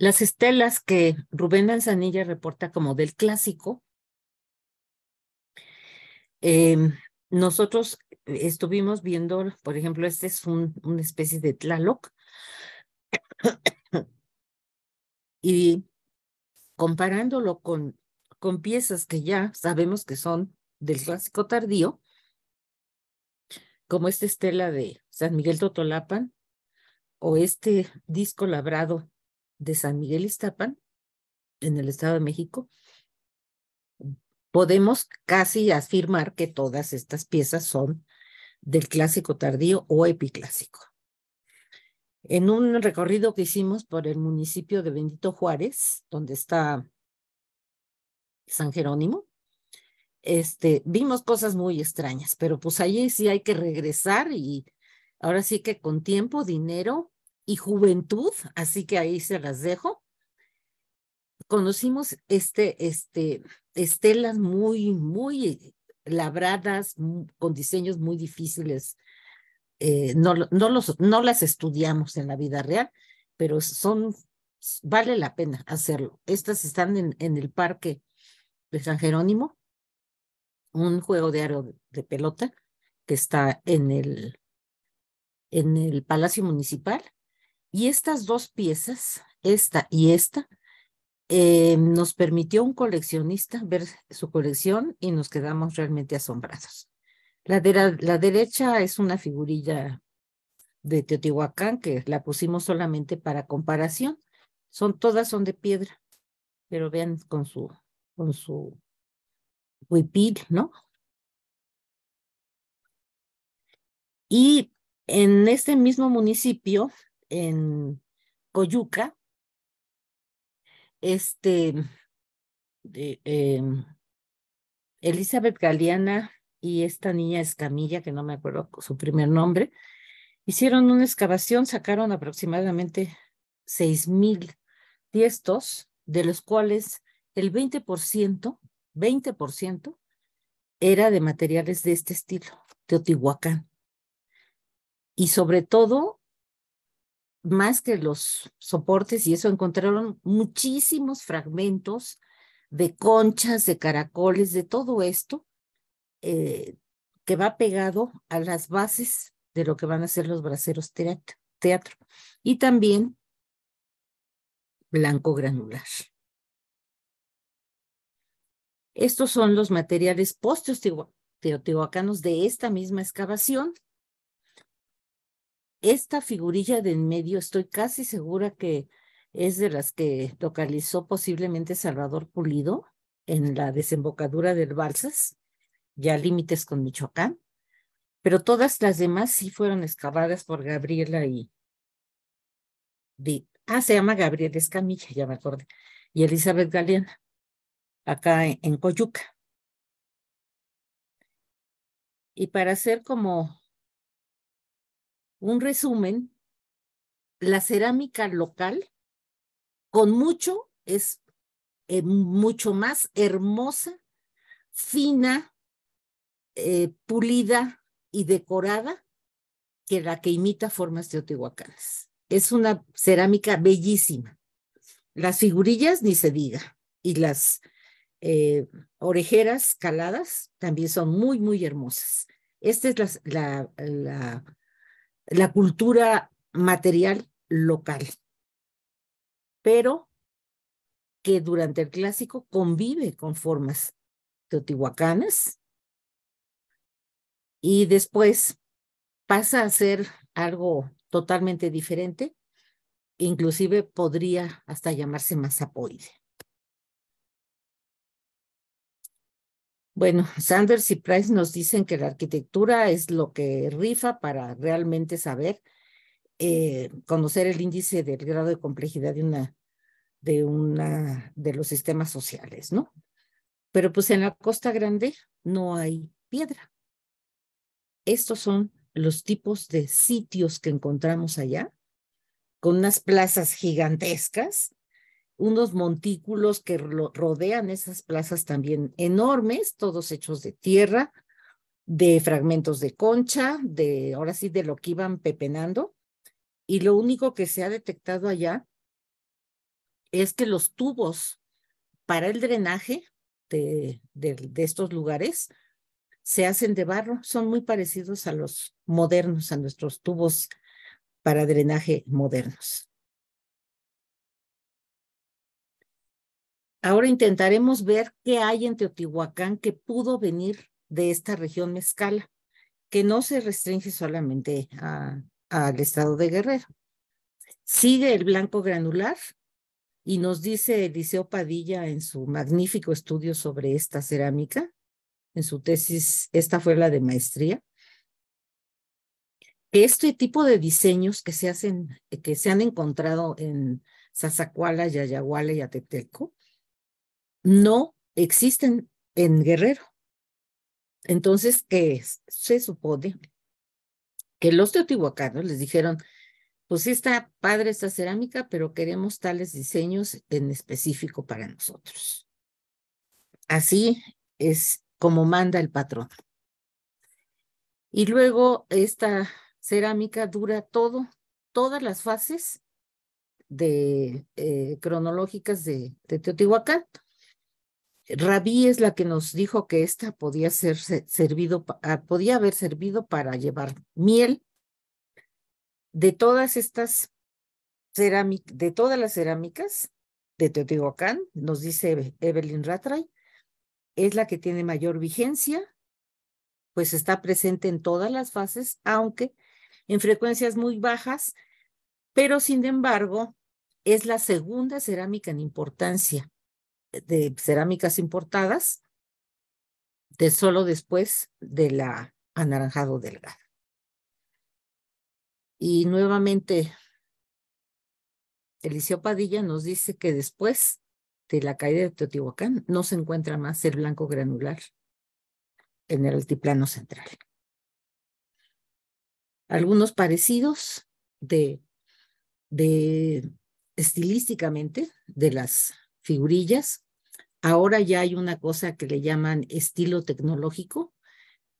Las estelas que Rubén Manzanilla reporta como del clásico, em, nosotros estuvimos viendo, por ejemplo, este es una especie de Tlaloc, y comparándolo con, con piezas que ya sabemos que son del clásico tardío, como esta estela de San Miguel Totolapan o este disco labrado de San Miguel Iztapan, en el Estado de México, podemos casi afirmar que todas estas piezas son del clásico tardío o epiclásico. En un recorrido que hicimos por el municipio de Bendito Juárez, donde está San Jerónimo, este, vimos cosas muy extrañas, pero pues allí sí hay que regresar y ahora sí que con tiempo, dinero y juventud, así que ahí se las dejo. Conocimos este, este, estelas muy, muy labradas, con diseños muy difíciles. Eh, no, no, los, no las estudiamos en la vida real, pero son, vale la pena hacerlo. Estas están en, en el parque de San Jerónimo, un juego de aro de pelota que está en el, en el Palacio Municipal y estas dos piezas, esta y esta, eh, nos permitió un coleccionista ver su colección y nos quedamos realmente asombrados. La, derecha es una figurilla de Teotihuacán que la pusimos solamente para comparación. Son todas son de piedra, pero vean con su con su huipil, ¿no? Y en este mismo municipio en Coyuca, este, de, em, Elizabeth Galeana y esta niña Escamilla, que no me acuerdo su primer nombre, hicieron una excavación, sacaron aproximadamente seis mil tiestos, de los cuales el 20%, 20% era de materiales de este estilo, Teotihuacán. Y sobre todo más que los soportes y eso, encontraron muchísimos fragmentos de conchas, de caracoles, de todo esto eh, que va pegado a las bases de lo que van a ser los braceros teatro, y también blanco granular. Estos son los materiales post-teotihuacanos de esta misma excavación esta figurilla de en medio estoy casi segura que es de las que localizó posiblemente Salvador Pulido en la desembocadura del Balsas, ya límites con Michoacán, pero todas las demás sí fueron excavadas por Gabriela y... ah, se llama Gabriela Escamilla, ya me acordé, y Elizabeth Galeana, acá en, en Coyuca. Y para hacer como un resumen, la cerámica local con mucho es eh, mucho más hermosa, fina, eh, pulida y decorada que la que imita formas teotihuacanas. Es una cerámica bellísima. Las figurillas ni se diga y las eh, orejeras caladas también son muy, muy hermosas. Esta es la, la la cultura material local, pero que durante el clásico convive con formas teotihuacanas y después pasa a ser algo totalmente diferente, inclusive podría hasta llamarse mazapoide. Bueno, Sanders y Price nos dicen que la arquitectura es lo que rifa para realmente saber, eh, conocer el índice del grado de complejidad de una, de una, de los sistemas sociales, ¿no? Pero pues en la Costa Grande no hay piedra. Estos son los tipos de sitios que encontramos allá, con unas plazas gigantescas, unos montículos que rodean esas plazas también enormes, todos hechos de tierra, de fragmentos de concha, de ahora sí de lo que iban pepenando. Y lo único que se ha detectado allá es que los tubos para el drenaje de estos lugares se hacen de barro, son muy parecidos a los modernos, a nuestros tubos para drenaje modernos. Ahora intentaremos ver qué hay en Teotihuacán que pudo venir de esta región mezcala, que no se restringe solamente al estado de Guerrero. Sigue el blanco granular y nos dice Eliseo Padilla en su magnífico estudio sobre esta cerámica, en su tesis, esta fue la de maestría, que este tipo de diseños que se hacen, que se han encontrado en Zazacuala, Yayaguala y Ateteco no existen en Guerrero. Entonces, ¿qué Se supone que los teotihuacanos les dijeron, pues sí está padre esta cerámica, pero queremos tales diseños en específico para nosotros. Así es como manda el patrón. Y luego esta cerámica dura todo, todas las fases de, eh, cronológicas de, de Teotihuacán. Rabí es la que nos dijo que esta podía ser servido, ah, podía haber servido para llevar miel. De todas estas cerámicas, de todas las cerámicas de Teotihuacán, nos dice Evelyn Ratray, es la que tiene mayor vigencia, pues está presente en todas las fases, aunque en frecuencias muy bajas, pero sin embargo es la segunda cerámica en importancia de cerámicas importadas de solo después de la anaranjado delgado. Y nuevamente, Eliseo Padilla nos dice que después de la caída de Teotihuacán no se encuentra más el blanco granular en el altiplano central. Algunos parecidos de, de estilísticamente de las figurillas. Ahora ya hay una cosa que le llaman estilo tecnológico,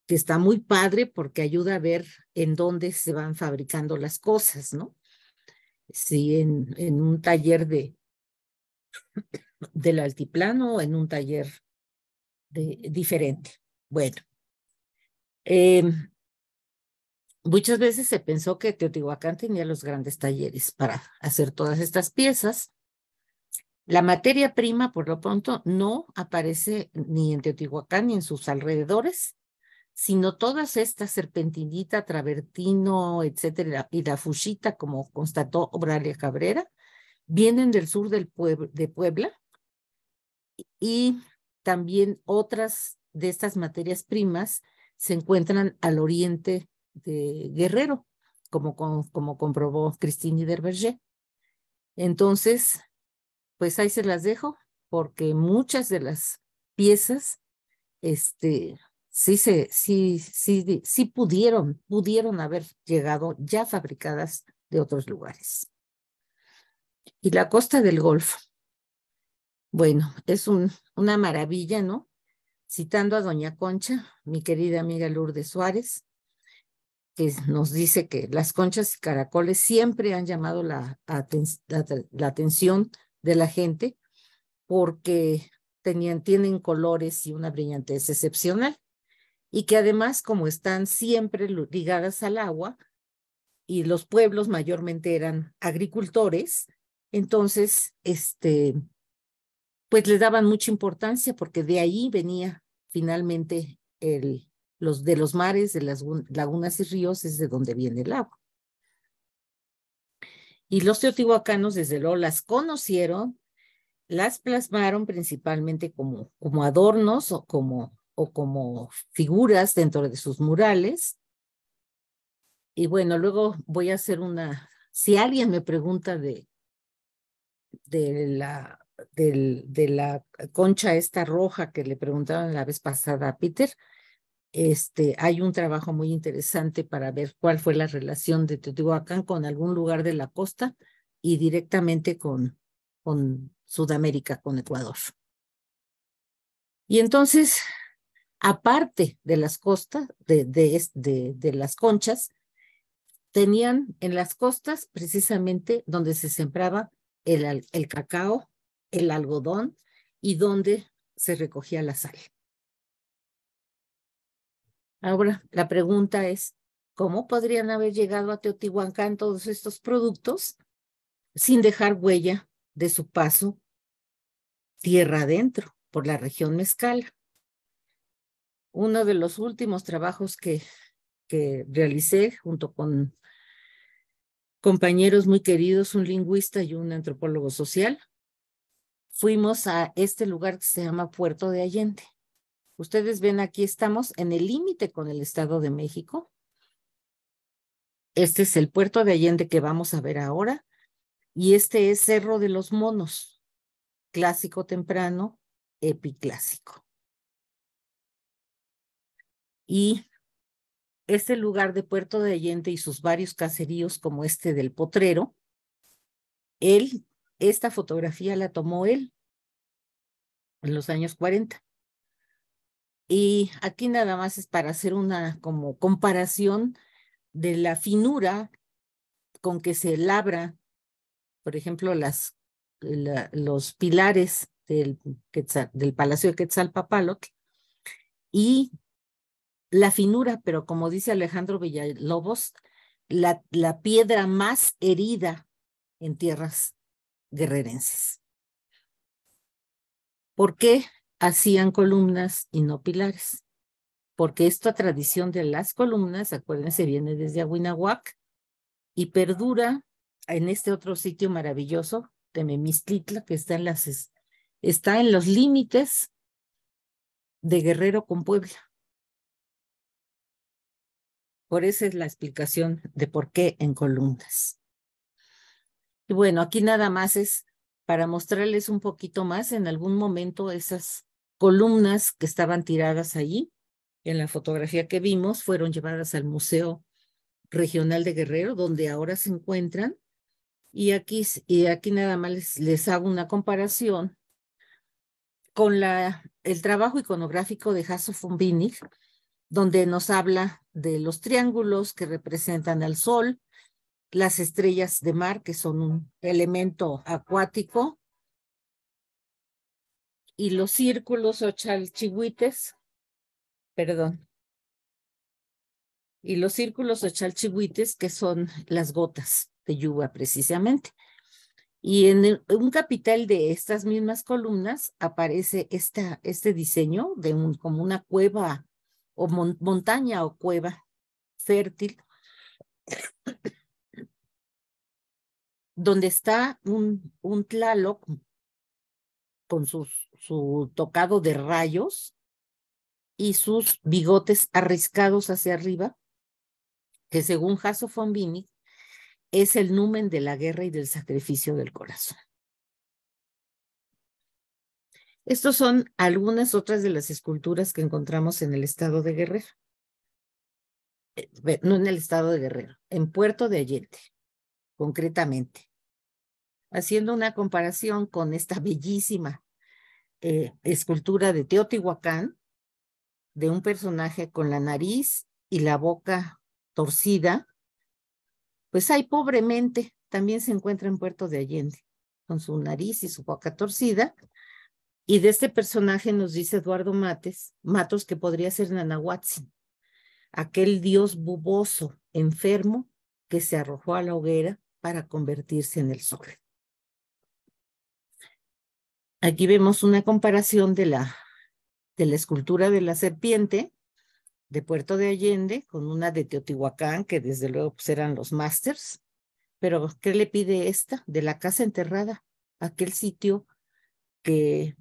que está muy padre porque ayuda a ver en dónde se van fabricando las cosas, ¿no? Si en, un taller de, del altiplano o en un taller de, diferente. Bueno, eh, muchas veces se pensó que Teotihuacán tenía los grandes talleres para hacer todas estas piezas, la materia prima, por lo pronto, no aparece ni en Teotihuacán ni en sus alrededores, sino todas estas serpentinita, travertino, etcétera, y la fuchita, como constató Obralia Cabrera, vienen del sur del de Puebla y también otras de estas materias primas se encuentran al oriente de Guerrero, como, como comprobó Christine Derberger. Entonces, pues ahí se las dejo, porque muchas de las piezas, este, sí se, sí, sí, sí pudieron, pudieron haber llegado ya fabricadas de otros lugares. Y la costa del Golfo. Bueno, es un, una maravilla, ¿no? Citando a Doña Concha, mi querida amiga Lourdes Suárez, que nos dice que las conchas y caracoles siempre han llamado la, la, la atención de la gente porque tenían, tienen colores y una brillantez excepcional y que además como están siempre ligadas al agua y los pueblos mayormente eran agricultores, entonces este pues le daban mucha importancia porque de ahí venía finalmente el los de los mares, de las lagunas y ríos es de donde viene el agua. Y los teotihuacanos, desde luego, las conocieron, las plasmaron principalmente como, como adornos o como, o como figuras dentro de sus murales. Y bueno, luego voy a hacer una, si alguien me pregunta de, de la de la concha esta roja que le preguntaron la vez pasada a Peter, este, hay un trabajo muy interesante para ver cuál fue la relación de Teotihuacán con algún lugar de la costa y directamente con, Sudamérica, con Ecuador. Y entonces, aparte de las costas, de, las conchas, tenían en las costas precisamente donde se sembraba el cacao, el algodón y donde se recogía la sal. Ahora, la pregunta es, ¿cómo podrían haber llegado a Teotihuacán todos estos productos sin dejar huella de su paso tierra adentro por la región mezcala? Uno de los últimos trabajos que, que realicé junto con compañeros muy queridos, un lingüista y un antropólogo social, fuimos a este lugar que se llama Puerto de Allende. Ustedes ven aquí estamos en el límite con el Estado de México. Este es el puerto de Allende que vamos a ver ahora. Y este es Cerro de los Monos, clásico temprano, epiclásico. Y este lugar de Puerto de Allende y sus varios caseríos como este del Potrero, él, esta fotografía la tomó él en los años 40. Y aquí nada más es para hacer una como comparación de la finura con que se labra, por ejemplo, los pilares del, Palacio de Quetzalpapalot y la finura, pero como dice Alejandro Villalobos, la piedra más herida en tierras guerrerenses. ¿Por qué? hacían columnas y no pilares, porque esta tradición de las columnas, acuérdense, viene desde Aguinahuac y perdura en este otro sitio maravilloso, Tememistitla, que está en, las, está en los límites de Guerrero con Puebla. Por eso es la explicación de por qué en columnas. Y bueno, aquí nada más es para mostrarles un poquito más en algún momento esas columnas que estaban tiradas allí, en la fotografía que vimos, fueron llevadas al Museo Regional de Guerrero, donde ahora se encuentran. Y aquí, y aquí nada más les, hago una comparación con la, el trabajo iconográfico de Hasso von donde nos habla de los triángulos que representan al sol, las estrellas de mar, que son un elemento acuático, y los círculos o chalchihuites, perdón, y los círculos o chalchihuites que son las gotas de lluvia precisamente. Y en, un capital de estas mismas columnas aparece esta, este diseño de un, como una cueva o montaña o cueva fértil, donde está un, un tlaloc con sus su tocado de rayos y sus bigotes arriscados hacia arriba, que según Jaso von es el numen de la guerra y del sacrificio del corazón. Estos son algunas otras de las esculturas que encontramos en el estado de Guerrero. Eh, no en el estado de Guerrero, en Puerto de Allende, concretamente. Haciendo una comparación con esta bellísima eh, escultura de Teotihuacán de un personaje con la nariz y la boca torcida, pues hay pobremente, también se encuentra en Puerto de Allende, con su nariz y su boca torcida. Y de este personaje nos dice Eduardo Mates, Matos, que podría ser Nanahuatzin, aquel dios buboso, enfermo, que se arrojó a la hoguera para convertirse en el sol. Aquí vemos una comparación de la, de la escultura de la serpiente de Puerto de Allende con una de Teotihuacán, que desde luego pues, eran los masters. Pero, ¿qué le pide esta de la casa enterrada? Aquel sitio que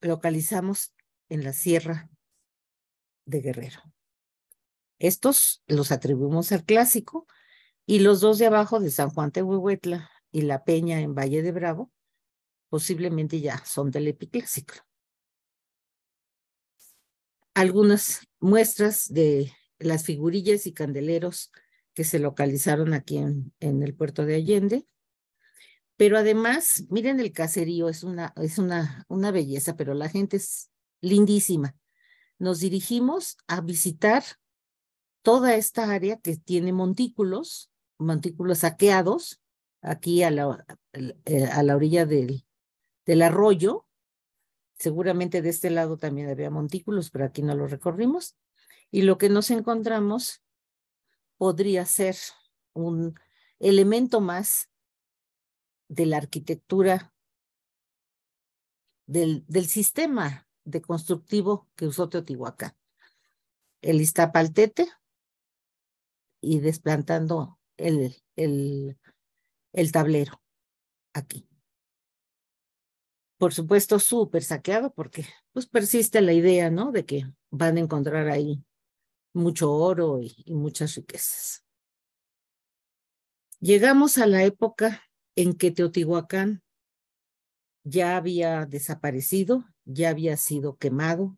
localizamos en la sierra de Guerrero. Estos los atribuimos al clásico y los dos de abajo de San Juan Huehuetla y La Peña en Valle de Bravo posiblemente ya son del epiclásico. Algunas muestras de las figurillas y candeleros que se localizaron aquí en, en el puerto de Allende. Pero además, miren el caserío, es una, es una, una belleza, pero la gente es lindísima. Nos dirigimos a visitar toda esta área que tiene montículos, montículos saqueados, aquí a la, eh, a la orilla del, del arroyo. Seguramente de este lado también había montículos, pero aquí no lo recorrimos. Y lo que nos encontramos podría ser un elemento más de la arquitectura del, del sistema de constructivo que usó Teotihuacán. El Iztapaltete y desplantando el, el tablero aquí por supuesto, súper saqueado porque pues persiste la idea, ¿no? De que van a encontrar ahí mucho oro y, y muchas riquezas. Llegamos a la época en que Teotihuacán ya había desaparecido, ya había sido quemado,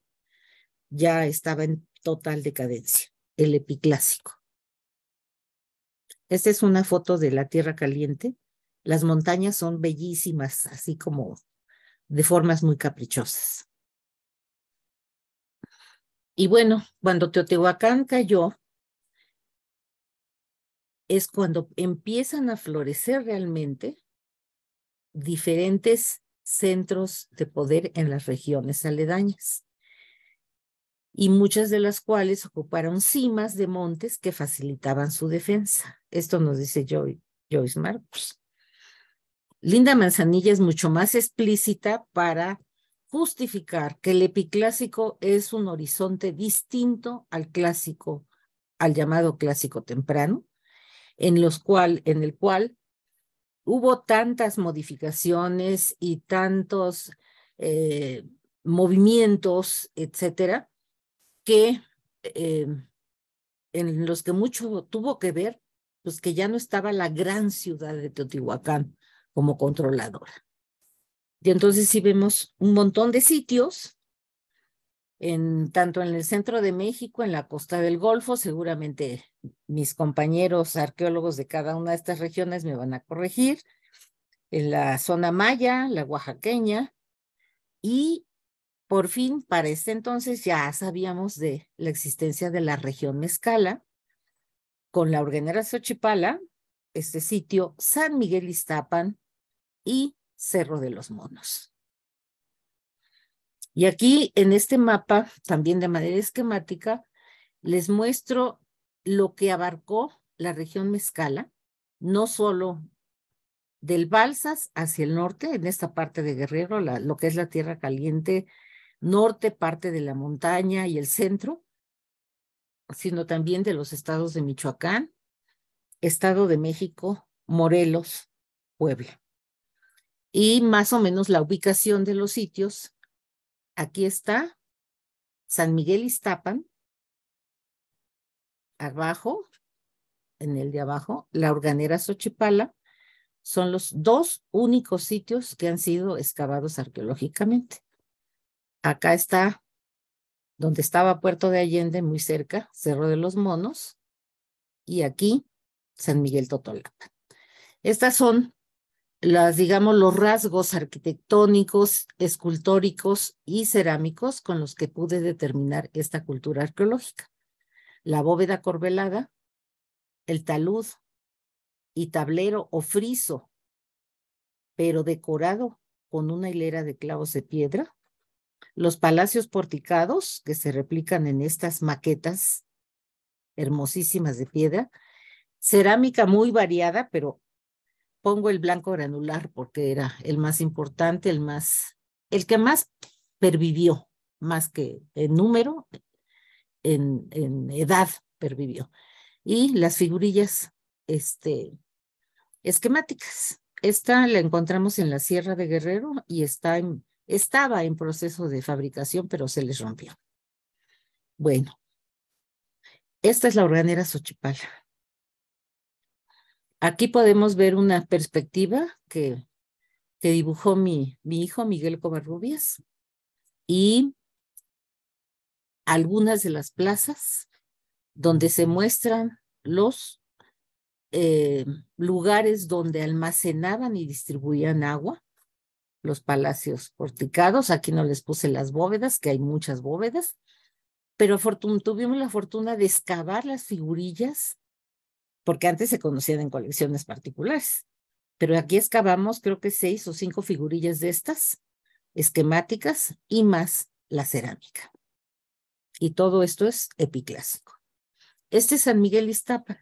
ya estaba en total decadencia, el epiclásico. Esta es una foto de la Tierra Caliente. Las montañas son bellísimas, así como de formas muy caprichosas. Y bueno, cuando Teotihuacán cayó, es cuando empiezan a florecer realmente diferentes centros de poder en las regiones aledañas, y muchas de las cuales ocuparon cimas de montes que facilitaban su defensa. Esto nos dice Joyce Marcus. Linda Manzanilla es mucho más explícita para justificar que el epiclásico es un horizonte distinto al clásico, al llamado clásico temprano, en, los cual, en el cual hubo tantas modificaciones y tantos eh, movimientos, etcétera, que em, en los que mucho tuvo que ver, pues que ya no estaba la gran ciudad de Teotihuacán, como controladora. Y entonces sí vemos un montón de sitios, en, tanto en el centro de México, en la costa del Golfo, seguramente mis compañeros arqueólogos de cada una de estas regiones me van a corregir, en la zona maya, la oaxaqueña, y por fin, para este entonces ya sabíamos de la existencia de la región Mezcala, con la organera Xochipala, este sitio, San Miguel Iztapan, y Cerro de los Monos. Y aquí en este mapa, también de manera esquemática, les muestro lo que abarcó la región Mezcala, no solo del Balsas hacia el norte, en esta parte de Guerrero, lo que es la Tierra Caliente norte, parte de la montaña y el centro, sino también de los estados de Michoacán, Estado de México, Morelos, Puebla y más o menos la ubicación de los sitios. Aquí está San Miguel Iztapan, abajo, en el de abajo, la organera Xochipala, son los dos únicos sitios que han sido excavados arqueológicamente. Acá está donde estaba Puerto de Allende, muy cerca, Cerro de los Monos, y aquí San Miguel Totolapan. Estas son las, digamos, los rasgos arquitectónicos, escultóricos y cerámicos con los que pude determinar esta cultura arqueológica. La bóveda corbelada, el talud y tablero o friso, pero decorado con una hilera de clavos de piedra, los palacios porticados que se replican en estas maquetas hermosísimas de piedra, cerámica muy variada, pero pongo el blanco granular porque era el más importante, el más, el que más pervivió, más que en número, en, en edad pervivió. Y las figurillas este, esquemáticas. Esta la encontramos en la Sierra de Guerrero y está en, estaba en proceso de fabricación, pero se les rompió. Bueno, esta es la organera Xochipala Aquí podemos ver una perspectiva que, que dibujó mi, mi hijo Miguel Covarrubias y algunas de las plazas donde se muestran los eh, lugares donde almacenaban y distribuían agua, los palacios porticados, aquí no les puse las bóvedas, que hay muchas bóvedas, pero tuvimos la fortuna de excavar las figurillas porque antes se conocían en colecciones particulares. Pero aquí excavamos creo que seis o cinco figurillas de estas, esquemáticas y más la cerámica. Y todo esto es epiclásico. Este es San Miguel Iztapa.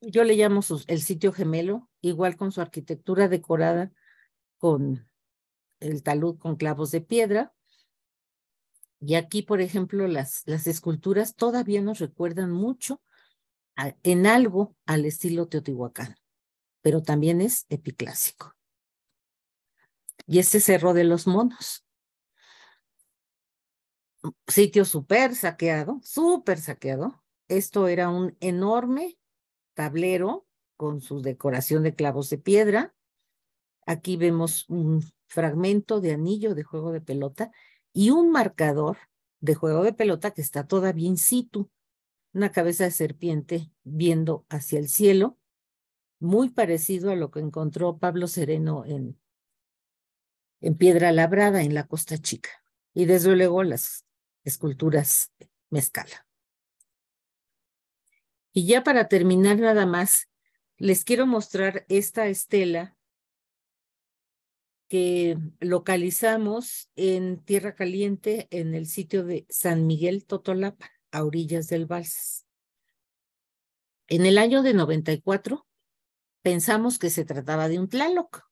Yo le llamo el sitio gemelo, igual con su arquitectura decorada con el talud con clavos de piedra. Y aquí, por ejemplo, las, las esculturas todavía nos recuerdan mucho en algo al estilo Teotihuacán, pero también es epiclásico. Y este Cerro de los Monos. Sitio súper saqueado, súper saqueado. Esto era un enorme tablero con su decoración de clavos de piedra. Aquí vemos un fragmento de anillo de juego de pelota y un marcador de juego de pelota que está todavía en situ una cabeza de serpiente viendo hacia el cielo, muy parecido a lo que encontró Pablo Sereno en, en Piedra Labrada, en la Costa Chica, y desde luego las esculturas Mezcala. Y ya para terminar nada más, les quiero mostrar esta estela que localizamos en Tierra Caliente, en el sitio de San Miguel Totolapa a orillas del Balsas. En el año de 94 pensamos que se trataba de un Tlaloc,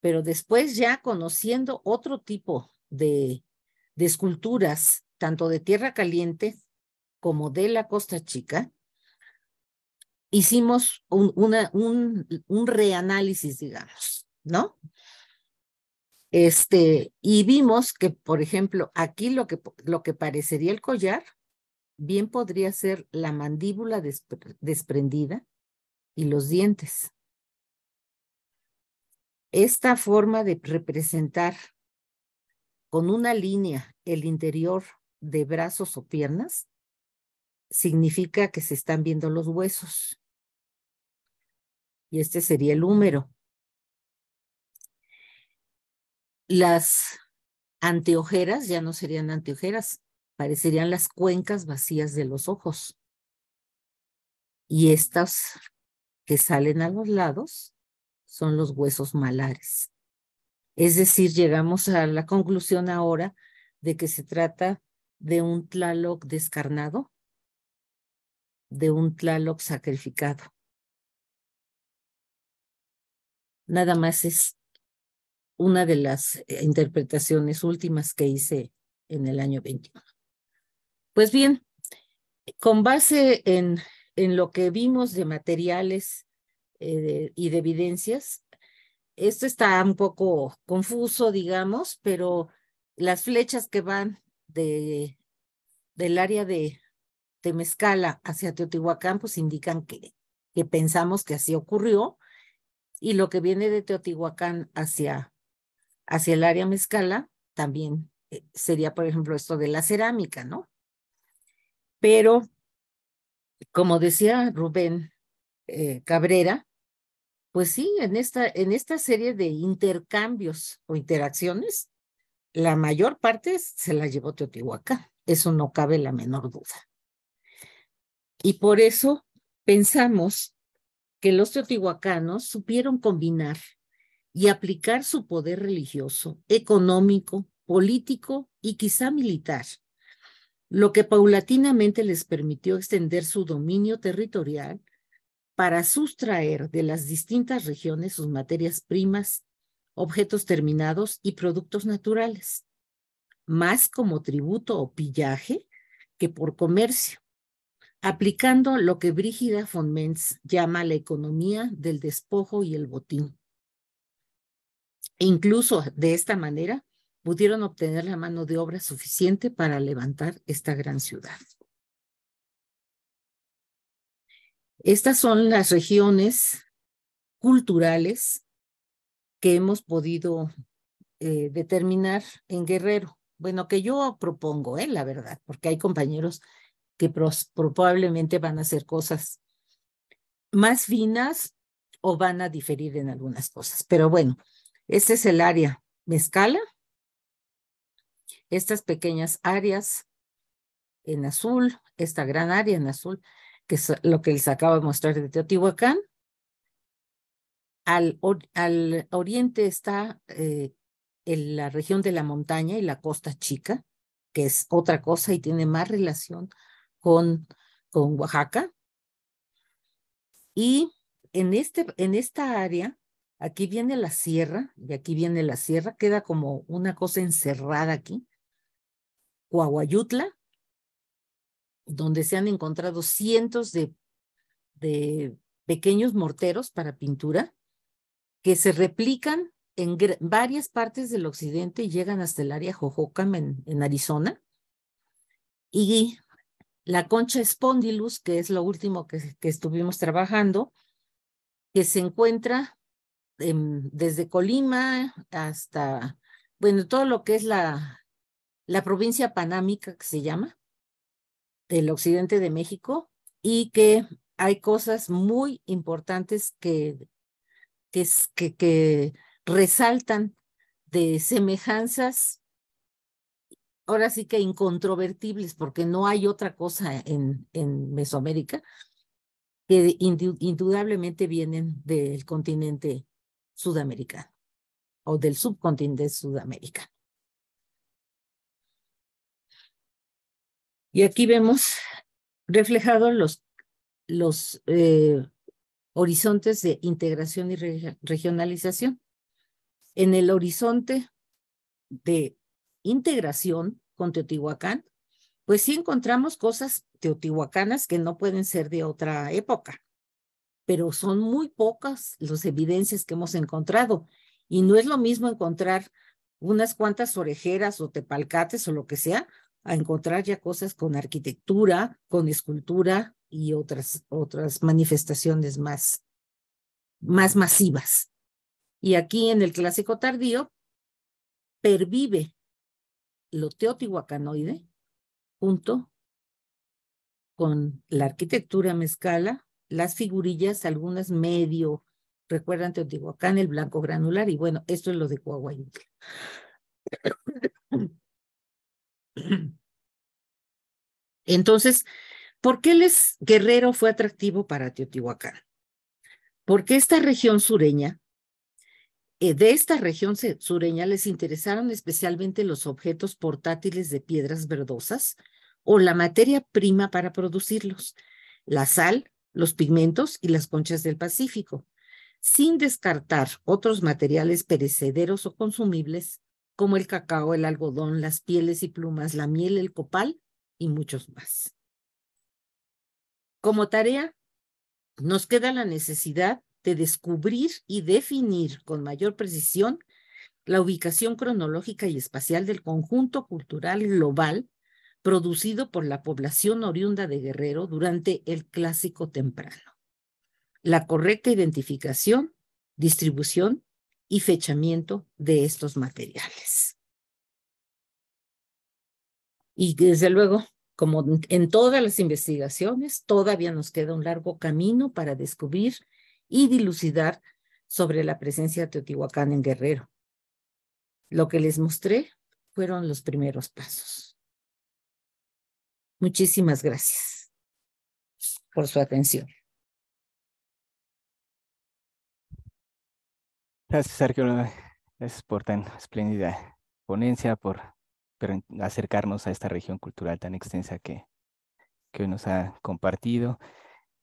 pero después ya conociendo otro tipo de, esculturas, tanto de Tierra Caliente como de la Costa Chica, hicimos un, un reanálisis, digamos, ¿no? Este, y vimos que, por ejemplo, aquí lo que, lo que parecería el collar bien podría ser la mandíbula desprendida y los dientes. Esta forma de representar con una línea el interior de brazos o piernas significa que se están viendo los huesos. Y este sería el húmero. Las anteojeras ya no serían anteojeras, parecerían las cuencas vacías de los ojos. Y estas que salen a los lados son los huesos malares. Es decir, llegamos a la conclusión ahora de que se trata de un Tlaloc descarnado, de un Tlaloc sacrificado. Nada más es una de las eh, interpretaciones últimas que hice en el año 21. Pues bien, con base en, en lo que vimos de materiales eh, y de evidencias, esto está un poco confuso, digamos, pero las flechas que van de, del área de Temezcala hacia Teotihuacán, pues indican que, que pensamos que así ocurrió, y lo que viene de Teotihuacán hacia, hacia el área Mezcala también eh, sería, por ejemplo, esto de la cerámica, ¿no? Pero, como decía Rubén eh, Cabrera, pues sí, en esta, en esta serie de intercambios o interacciones, la mayor parte se la llevó Teotihuacán. Eso no cabe la menor duda. Y por eso pensamos que los teotihuacanos supieron combinar y aplicar su poder religioso, económico, político y quizá militar lo que paulatinamente les permitió extender su dominio territorial para sustraer de las distintas regiones sus materias primas, objetos terminados y productos naturales, más como tributo o pillaje que por comercio, aplicando lo que Brígida von Menz llama la economía del despojo y el botín. E incluso de esta manera pudieron obtener la mano de obra suficiente para levantar esta gran ciudad. Estas son las regiones culturales que hemos podido eh, determinar en Guerrero. Bueno, que yo propongo, eh, la verdad, porque hay compañeros que probablemente van a hacer cosas más finas o van a diferir en algunas cosas. Pero bueno, este es el área Mezcala, estas pequeñas áreas en azul, esta gran área en azul, que es lo que les acabo de mostrar de Teotihuacán. Al, al oriente está eh, la región de la montaña y la costa chica, que es otra cosa y tiene más relación con, con Oaxaca. Y en, este, en esta área, aquí viene la sierra, y aquí viene la sierra, queda como una cosa encerrada aquí, Coahuayutla, donde se han encontrado cientos de, pequeños morteros para pintura que se replican en varias partes del occidente y llegan hasta el área Jojocam en, Arizona. Y la concha Spondylus, que es lo último que, estuvimos trabajando, que se encuentra desde Colima hasta, bueno, todo lo que es la, la provincia panámica que se llama, del occidente de México, y que hay cosas muy importantes que, que, que, resaltan de semejanzas, ahora sí que incontrovertibles, porque no hay otra cosa en, en Mesoamérica, que indudablemente vienen del continente sudamericano o del subcontinente sudamericano. Y aquí vemos reflejados los, los eh, horizontes de integración y regionalización. En el horizonte de integración con Teotihuacán, pues sí encontramos cosas teotihuacanas que no pueden ser de otra época, pero son muy pocas las evidencias que hemos encontrado. Y no es lo mismo encontrar unas cuantas orejeras o tepalcates o lo que sea, a encontrar ya cosas con arquitectura, con escultura y otras, otras manifestaciones más, más masivas. Y aquí en el clásico tardío pervive lo teotihuacanoide junto con la arquitectura mezcala, las figurillas, algunas medio, recuerdan Teotihuacán, el blanco granular, y bueno, esto es lo de Coahuayutla. Entonces, ¿por qué les Guerrero fue atractivo para Teotihuacán? Porque esta región sureña, eh, de esta región sureña les interesaron especialmente los objetos portátiles de piedras verdosas o la materia prima para producirlos, la sal, los pigmentos y las conchas del Pacífico, sin descartar otros materiales perecederos o consumibles como el cacao, el algodón, las pieles y plumas, la miel, el copal y muchos más. Como tarea, nos queda la necesidad de descubrir y definir con mayor precisión la ubicación cronológica y espacial del conjunto cultural global producido por la población oriunda de Guerrero durante el clásico temprano. La correcta identificación, distribución y fechamiento de estos materiales. Y desde luego, como en todas las investigaciones, todavía nos queda un largo camino para descubrir y dilucidar sobre la presencia de Teotihuacán en Guerrero. Lo que les mostré fueron los primeros pasos. Muchísimas gracias por su atención. Gracias, Arquero. Gracias por tan espléndida ponencia, por pero acercarnos a esta región cultural tan extensa que, que hoy nos ha compartido.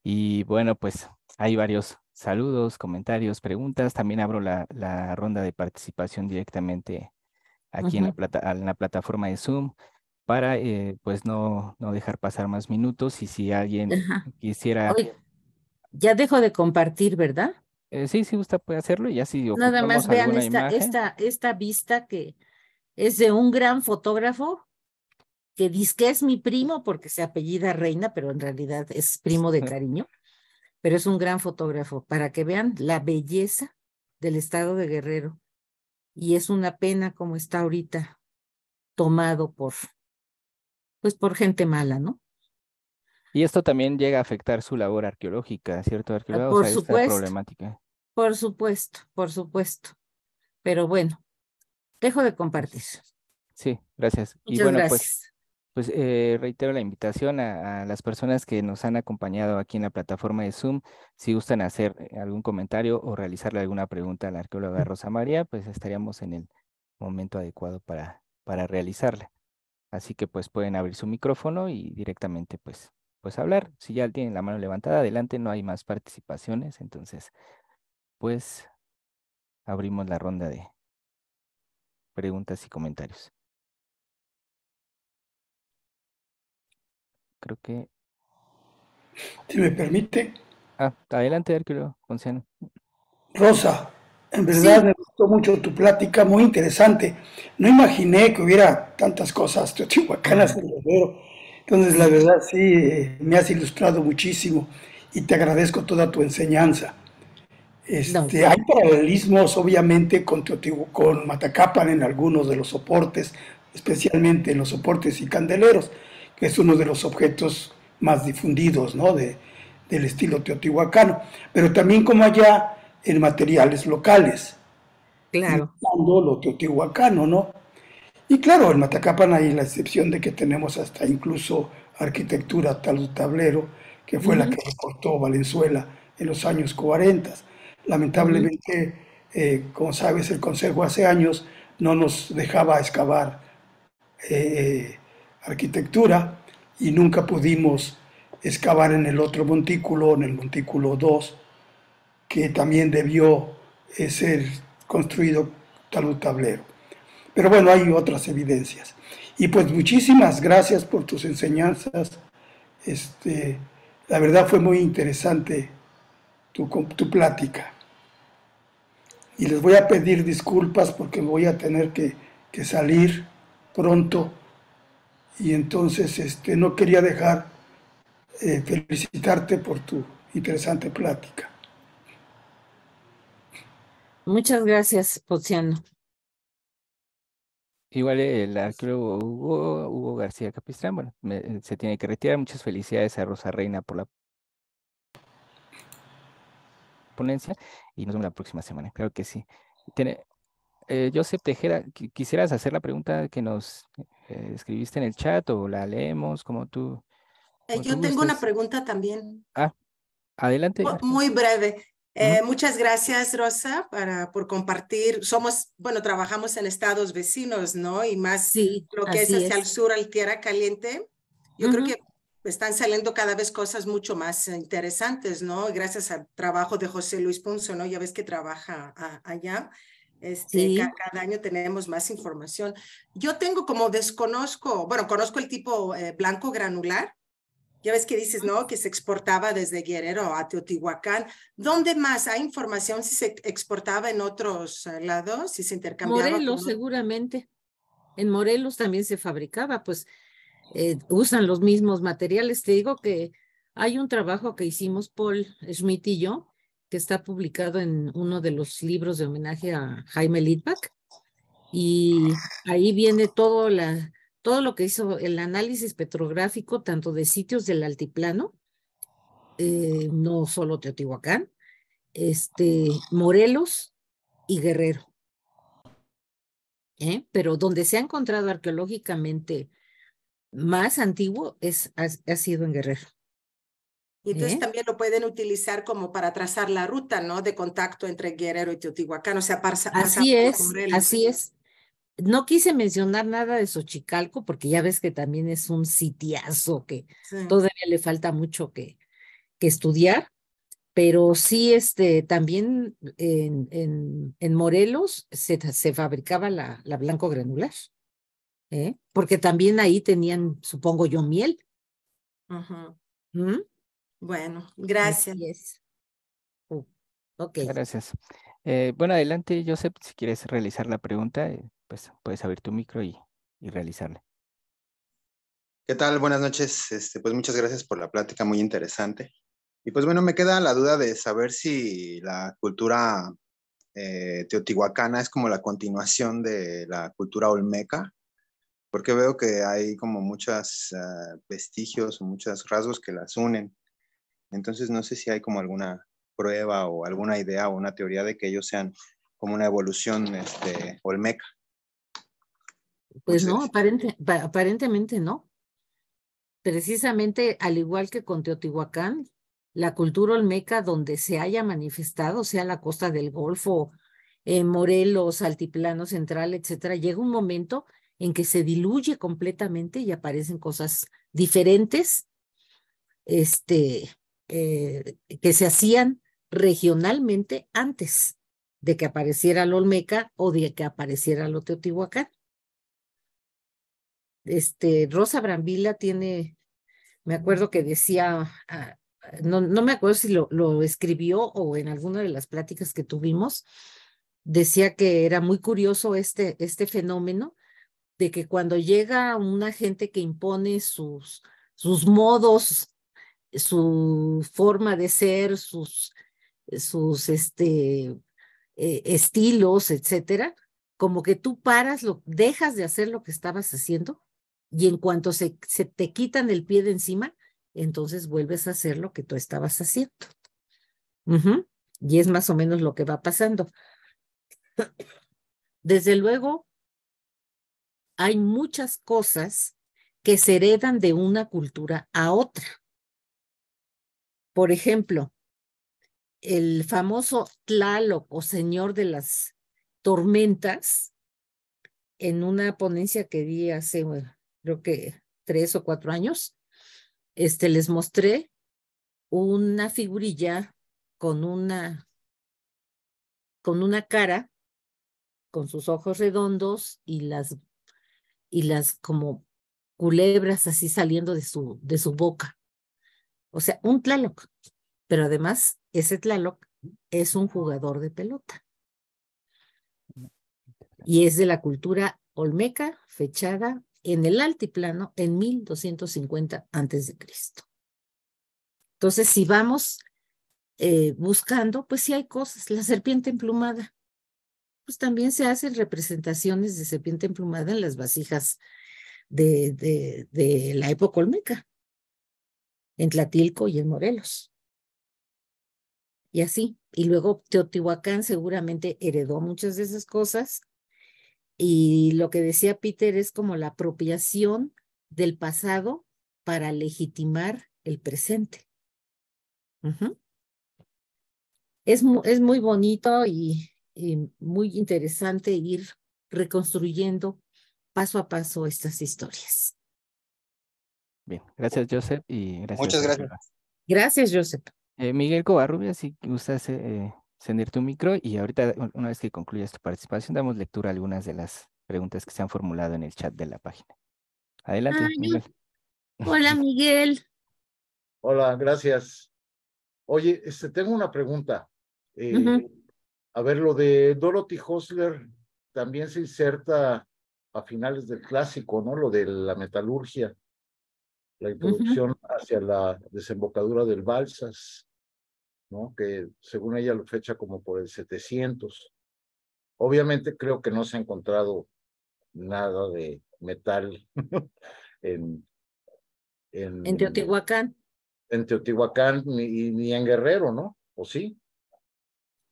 Y bueno, pues hay varios saludos, comentarios, preguntas. También abro la, ronda de participación directamente aquí en, la plataforma de Zoom para eh, pues no, no dejar pasar más minutos y si alguien quisiera... ya dejo de compartir, ¿verdad? Eh, sí, si sí, gusta puede hacerlo y así... Nada más vean esta, esta vista que es de un gran fotógrafo que dice que es mi primo porque se apellida Reina, pero en realidad es primo de cariño, pero es un gran fotógrafo, para que vean la belleza del estado de Guerrero. Y es una pena como está ahorita tomado por, pues por gente mala, ¿no? Y esto también llega a afectar su labor arqueológica, ¿cierto? Ah, por Por supuesto, por supuesto. Pero bueno, Dejo de compartir. Sí, gracias. y bueno, pues, pues eh, reitero la invitación a, las personas que nos han acompañado aquí en la plataforma de Zoom. Si gustan hacer eh, algún comentario o realizarle alguna pregunta a la arqueóloga Rosa María, pues estaríamos en el momento adecuado para, para realizarla. Así que pues pueden abrir su micrófono y directamente pues, pues hablar. Si ya tienen la mano levantada, adelante, no hay más participaciones. Entonces, pues abrimos la ronda de, preguntas y comentarios. Creo que... Si me permite. Ah, adelante, Hércules Rosa, en verdad me gustó mucho tu plática, muy interesante. No imaginé que hubiera tantas cosas teotihuacanas en Entonces, la verdad, sí, eh, me has ilustrado muchísimo y te agradezco toda tu enseñanza. Este, Hay paralelismos, obviamente, con, con Matacapan en algunos de los soportes, especialmente en los soportes y candeleros, que es uno de los objetos más difundidos del estilo teotihuacano, pero también como allá en materiales locales. Claro. lo teotihuacano, ¿no? Y claro, en Matacapan hay la excepción de que tenemos hasta incluso arquitectura tal tablero, que fue la que reportó Valenzuela en los años 40 Lamentablemente, eh, como sabes, el Consejo hace años no nos dejaba excavar eh, arquitectura y nunca pudimos excavar en el otro montículo, en el montículo 2, que también debió eh, ser construido tal un tablero. Pero bueno, hay otras evidencias. Y pues muchísimas gracias por tus enseñanzas. Este, la verdad fue muy interesante tu plática y les voy a pedir disculpas porque voy a tener que, que salir pronto y entonces este, no quería dejar eh, felicitarte por tu interesante plática. Muchas gracias, Pociano. Igual el arqueólogo Hugo, García Capistrán, bueno, se tiene que retirar. Muchas felicidades a Rosa Reina por la ponencia y nos vemos la próxima semana. Creo que sí. Tiene, eh, Joseph Tejera, ¿quisieras hacer la pregunta que nos eh, escribiste en el chat o la leemos como tú? Eh, yo tengo una pregunta también. Ah, adelante. Muy, breve. Muchas gracias, Rosa, para, por compartir. Somos, bueno, trabajamos en estados vecinos, ¿no? Y más sí, lo que es hacia el sur, al Tierra Caliente. Yo creo que están saliendo cada vez cosas mucho más interesantes, ¿no? Gracias al trabajo de José Luis Punzo, ¿no? Ya ves que trabaja allá. Este, cada, año tenemos más información. Yo tengo como desconozco, bueno, conozco el tipo eh, blanco granular. Ya ves que dices, ¿no? Que se exportaba desde Guerrero a Teotihuacán. ¿Dónde más hay información si se exportaba en otros eh, lados, si se intercambiaba? Morelos, seguramente. En Morelos también se fabricaba, pues eh, usan los mismos materiales. Te digo que hay un trabajo que hicimos Paul Schmidt y yo, que está publicado en uno de los libros de homenaje a Jaime Lidbach. Y ahí viene todo, la, todo lo que hizo el análisis petrográfico, tanto de sitios del altiplano, eh, no solo Teotihuacán, este, Morelos y Guerrero. ¿eh? Pero donde se ha encontrado arqueológicamente más antiguo es, ha, sido en Guerrero. Y entonces ¿Eh? también lo pueden utilizar como para trazar la ruta, ¿no? De contacto entre Guerrero y Teotihuacán, o sea, así es, así es. No quise mencionar nada de Xochicalco porque ya ves que también es un sitiazo que todavía le falta mucho que, que estudiar, pero sí, este, también en, en, Morelos se, se fabricaba la, la blanco granular. ¿eh? porque también ahí tenían, supongo yo, miel. ¿Mm? Bueno, gracias. Oh, ok. Gracias. Eh, bueno, adelante, Josep. si quieres realizar la pregunta, eh, pues puedes abrir tu micro y, y realizarla. ¿Qué tal? Buenas noches. Este, pues muchas gracias por la plática, muy interesante. Y pues bueno, me queda la duda de saber si la cultura teotihuacana es como la continuación de la cultura olmeca porque veo que hay como muchos ah, vestigios o muchos rasgos que las unen. Entonces no sé si hay como alguna prueba o alguna idea o una teoría de que ellos sean como una evolución este, olmeca. Pues no, aparentemente no. Precisamente al igual que con Teotihuacán, la cultura olmeca donde se haya manifestado, sea la costa del Golfo, eh, Morelos, Altiplano Central, etcétera, llega un momento en que se diluye completamente y aparecen cosas diferentes este, eh, que se hacían regionalmente antes de que apareciera el Olmeca o de que apareciera el Teotihuacán. Este, Rosa Brambila tiene, me acuerdo que decía, ah, no, me acuerdo si lo, lo escribió o en alguna de las pláticas que tuvimos, decía que era muy curioso este, este fenómeno de que cuando llega una gente que impone sus, sus modos, su forma de ser, sus, sus este, eh, estilos, etcétera, como que tú paras, lo, dejas de hacer lo que estabas haciendo y en cuanto se, se te quitan el pie de encima, entonces vuelves a hacer lo que tú estabas haciendo. Y es más o menos lo que va pasando. Desde luego, hay muchas cosas que se heredan de una cultura a otra. Por ejemplo, el famoso Tlaloc o Señor de las Tormentas, en una ponencia que di hace, creo que tres o cuatro años, este, les mostré una figurilla con una, con una cara, con sus ojos redondos y las y las como culebras así saliendo de su, de su boca. O sea, un Tlaloc. Pero además, ese Tlaloc es un jugador de pelota. Y es de la cultura olmeca, fechada en el altiplano en 1250 a.C. Entonces, si vamos eh, buscando, pues sí hay cosas. La serpiente emplumada, pues también se hacen representaciones de serpiente emplumada en las vasijas de, de, la época olmeca, en Tlatilco y en Morelos. Y así. Y luego Teotihuacán seguramente heredó muchas de esas cosas. Y lo que decía Peter es como la apropiación del pasado para legitimar el presente. es, muy bonito y, eh, muy interesante ir reconstruyendo paso a paso estas historias. Bien, gracias Joseph y gracias. Muchas gracias. Gracias Joseph. Eh, Miguel Covarrubia, si gustas eh, encender eh, tu micro y ahorita una vez que concluyas tu participación damos lectura a algunas de las preguntas que se han formulado en el chat de la página. Adelante. Miguel. Hola Miguel. Hola, gracias. Oye, este, tengo una pregunta. Eh, a ver, lo de Dorothy Hosler también se inserta a finales del clásico, ¿no? Lo de la metalurgia, la introducción hacia la desembocadura del Balsas, ¿no? Que según ella lo fecha como por el 700. Obviamente creo que no se ha encontrado nada de metal en, en, Teotihuacán. En Teotihuacán ni, ni en Guerrero, ¿no? ¿O sí?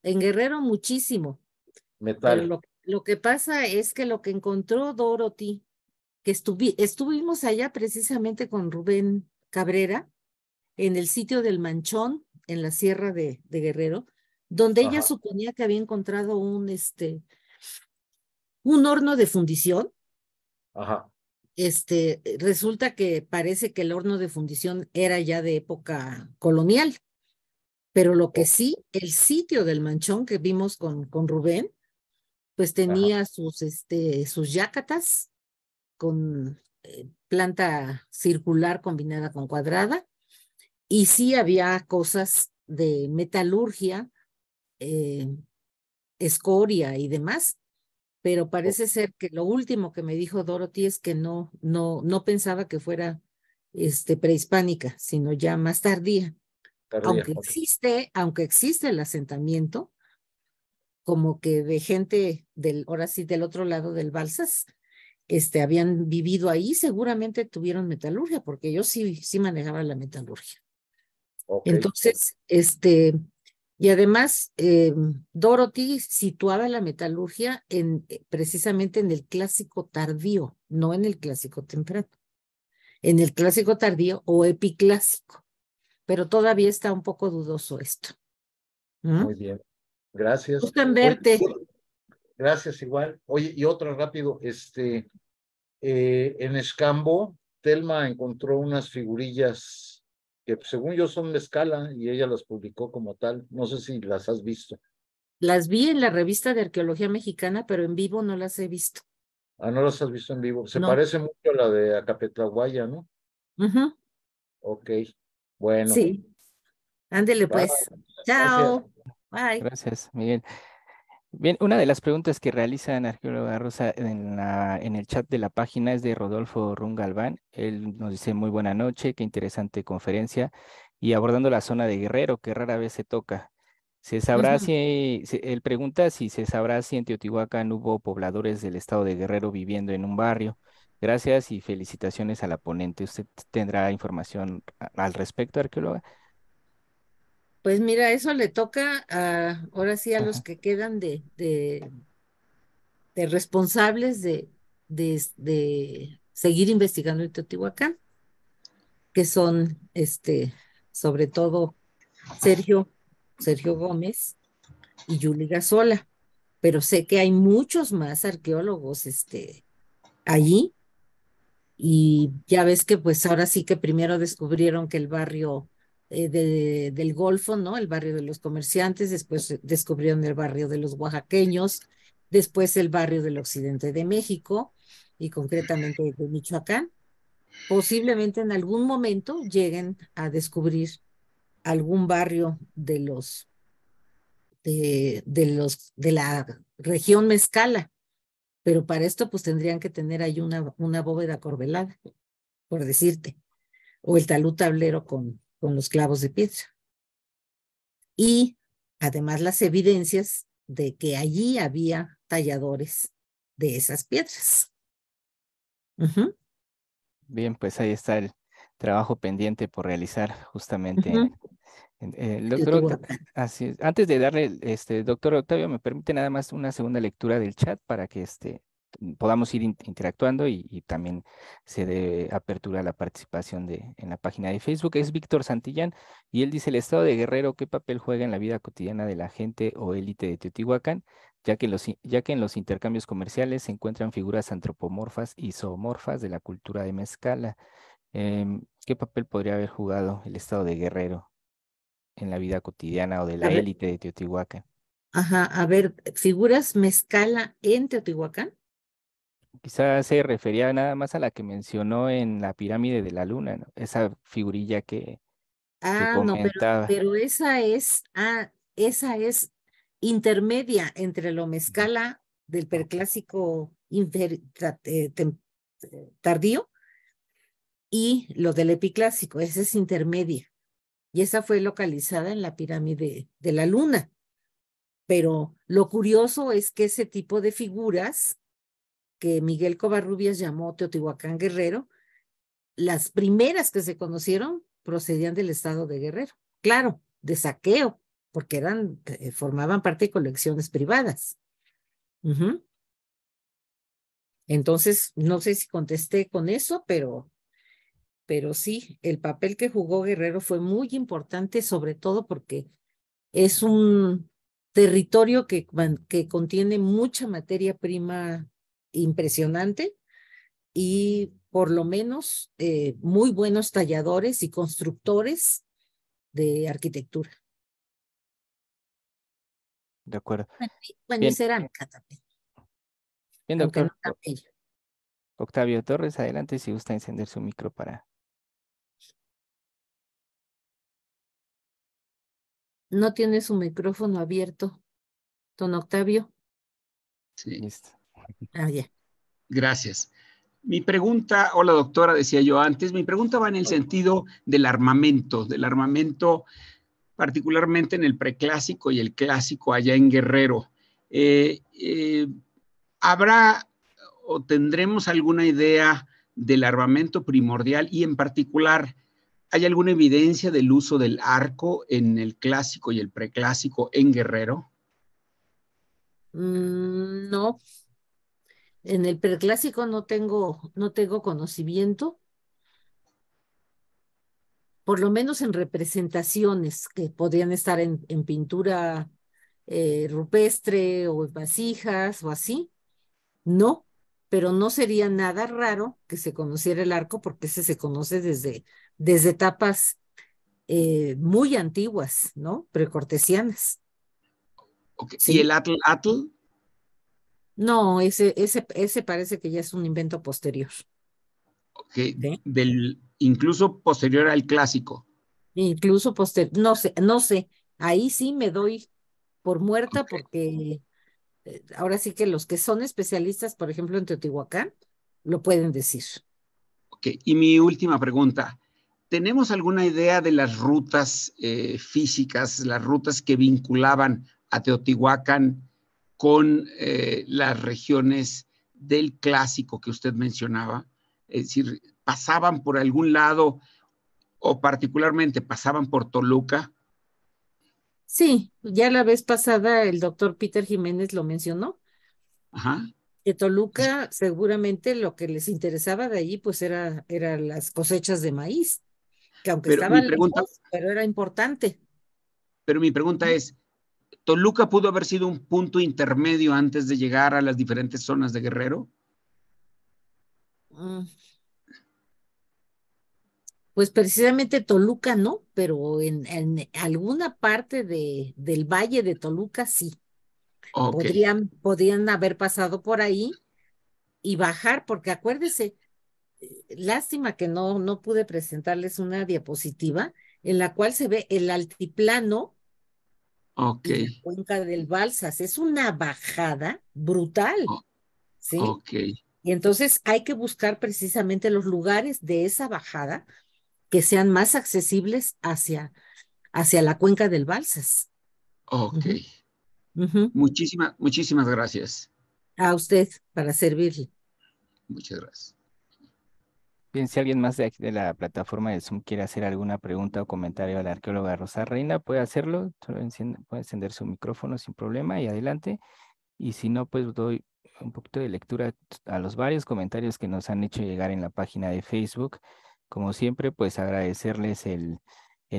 En Guerrero muchísimo. Metal. lo, que pasa es que lo que encontró Dorothy, que estuvimos allá precisamente con Rubén Cabrera, en el sitio del Manchón, en la sierra de, Guerrero, donde ella suponía que había encontrado un, este, un horno de fundición. Ajá. Este, resulta que parece que el horno de fundición era ya de época colonial. Pero lo que sí, el sitio del manchón que vimos con, con Rubén, pues tenía sus, este, sus yácatas con eh, planta circular combinada con cuadrada. Y sí había cosas de metalurgia, eh, escoria y demás, pero parece ser que lo último que me dijo Dorothy es que no, no, no pensaba que fuera este, prehispánica, sino ya más tardía aunque existe, aunque existe el asentamiento, como que de gente del, ahora sí, del otro lado del Balsas, este, habían vivido ahí, seguramente tuvieron metalurgia, porque yo sí, sí manejaba la metalurgia. Entonces, este, y además, eh, Dorothy situaba la metalurgia en, eh, precisamente en el clásico tardío, no en el clásico temprano, en el clásico tardío o epiclásico pero todavía está un poco dudoso esto. ¿Mm? Muy bien, gracias. Gusto verte. gracias igual. Oye, y otra rápido, este, eh, en Escambo, Telma encontró unas figurillas que pues, según yo son de escala y ella las publicó como tal. No sé si las has visto. Las vi en la revista de arqueología mexicana, pero en vivo no las he visto. Ah, no las has visto en vivo. Se parece mucho a la de Acapetlahuaya, ¿no? Ajá. Ok. Bueno. Sí. Ándele pues. Chao. Bye. Gracias, Miguel. Bien, una de las preguntas que realizan Arqueóloga Rosa en, la, en el chat de la página es de Rodolfo Rungalván. Él nos dice muy buena noche, qué interesante conferencia y abordando la zona de Guerrero que rara vez se toca. Se sabrá si, él pregunta si se sabrá si en Teotihuacán hubo pobladores del estado de Guerrero viviendo en un barrio. Gracias y felicitaciones a la ponente. ¿Usted tendrá información al respecto, arqueóloga? Pues mira, eso le toca a, ahora sí a los que quedan de, de, responsables de, de, seguir investigando el Teotihuacán, que son este, sobre todo Sergio, Sergio Gómez y Yuli Gasola. Pero sé que hay muchos más arqueólogos este, allí y ya ves que pues ahora sí que primero descubrieron que el barrio eh, del Golfo, ¿no? El barrio de los comerciantes, después eh, descubrieron el barrio de los oaxaqueños, después el barrio del occidente de México y concretamente de Michoacán. Posiblemente en algún momento lleguen a descubrir algún barrio de los de, de los de la región mezcala, pero para esto pues tendrían que tener ahí una, una bóveda corbelada, por decirte, o el talud tablero con, con los clavos de piedra. Y además las evidencias de que allí había talladores de esas piedras. Bien, pues ahí está el trabajo pendiente por realizar justamente doctor eh, Antes de darle, este, doctor Octavio, me permite nada más una segunda lectura del chat para que este, podamos ir interactuando y, también se dé apertura a la participación en la página de Facebook. Es Víctor Santillán y él dice, el estado de guerrero, ¿qué papel juega en la vida cotidiana de la gente o élite de Teotihuacán? Ya que, en los intercambios comerciales se encuentran figuras antropomorfas y zoomorfas de la cultura de Mezcala. Em, ¿Qué papel podría haber jugado el estado de guerrero en la vida cotidiana o de la élite de Teotihuacán. Ajá, a ver, ¿figuras mezcala en Teotihuacán? Quizás se refería nada más a la que mencionó en la pirámide de la luna, esa figurilla que. Ah, no, pero, esa es, ah, esa es intermedia entre lo mezcala del perclásico eh, eh, tardío y lo del epiclásico, esa es intermedia y esa fue localizada en la pirámide de la luna. Pero lo curioso es que ese tipo de figuras que Miguel Covarrubias llamó Teotihuacán Guerrero, las primeras que se conocieron procedían del estado de Guerrero, claro, de saqueo, porque eran, eh, formaban parte de colecciones privadas. Entonces, no sé si contesté con eso, pero pero sí, el papel que jugó Guerrero fue muy importante, sobre todo porque es un territorio que, que contiene mucha materia prima impresionante y por lo menos eh, muy buenos talladores y constructores de arquitectura. De acuerdo. Bueno, Octavio Torres, adelante si gusta encender su micro para No tiene su micrófono abierto. Don Octavio. Sí. Ah, ya. Gracias. Mi pregunta, hola doctora, decía yo antes, mi pregunta va en el sentido del armamento, del armamento particularmente en el preclásico y el clásico allá en Guerrero. Eh, eh, ¿Habrá o tendremos alguna idea del armamento primordial y en particular ¿Hay alguna evidencia del uso del arco en el clásico y el preclásico en Guerrero? Mm, no. En el preclásico no tengo, no tengo conocimiento. Por lo menos en representaciones que podrían estar en, pintura eh, rupestre o en vasijas o así. No pero no sería nada raro que se conociera el arco porque ese se conoce desde, desde etapas eh, muy antiguas, ¿no? Precortesianas. ¿Y el atl, No, ese, ese, ese parece que ya es un invento posterior. Ok, Del, incluso posterior al clásico. Incluso posterior, no sé, no sé, ahí sí me doy por muerta porque eh, ahora sí que los que son especialistas, por ejemplo, en Teotihuacán, lo pueden decir. Ok, y mi última pregunta. ¿Tenemos alguna idea de las rutas eh, físicas, las rutas que vinculaban a Teotihuacán con eh, las regiones del clásico que usted mencionaba? Es decir, ¿pasaban por algún lado o particularmente pasaban por Toluca? Sí, ya la vez pasada el doctor Peter Jiménez lo mencionó. Ajá. Que Toluca, seguramente lo que les interesaba de allí, pues era, era las cosechas de maíz, que aunque pero estaban pero era importante. Pero mi pregunta es: ¿Toluca pudo haber sido un punto intermedio antes de llegar a las diferentes zonas de Guerrero? Mm, pues precisamente Toluca no, pero en, alguna parte de, del valle de Toluca sí. Podrían, haber pasado por ahí y bajar, porque acuérdese, lástima que no, no pude presentarles una diapositiva en la cual se ve el altiplano de la cuenca del Balsas. Es una bajada brutal. ¿sí? Y entonces hay que buscar precisamente los lugares de esa bajada que sean más accesibles hacia, hacia la cuenca del Balsas. Ok. Muchísimas, gracias. A usted, para servirle. Muchas gracias. Bien, si alguien más de, aquí, de la plataforma de Zoom quiere hacer alguna pregunta o comentario a la arqueóloga Rosa Reina, puede hacerlo, puede encender su micrófono sin problema y adelante. Y si no, pues doy un poquito de lectura a los varios comentarios que nos han hecho llegar en la página de Facebook como siempre, pues agradecerles el,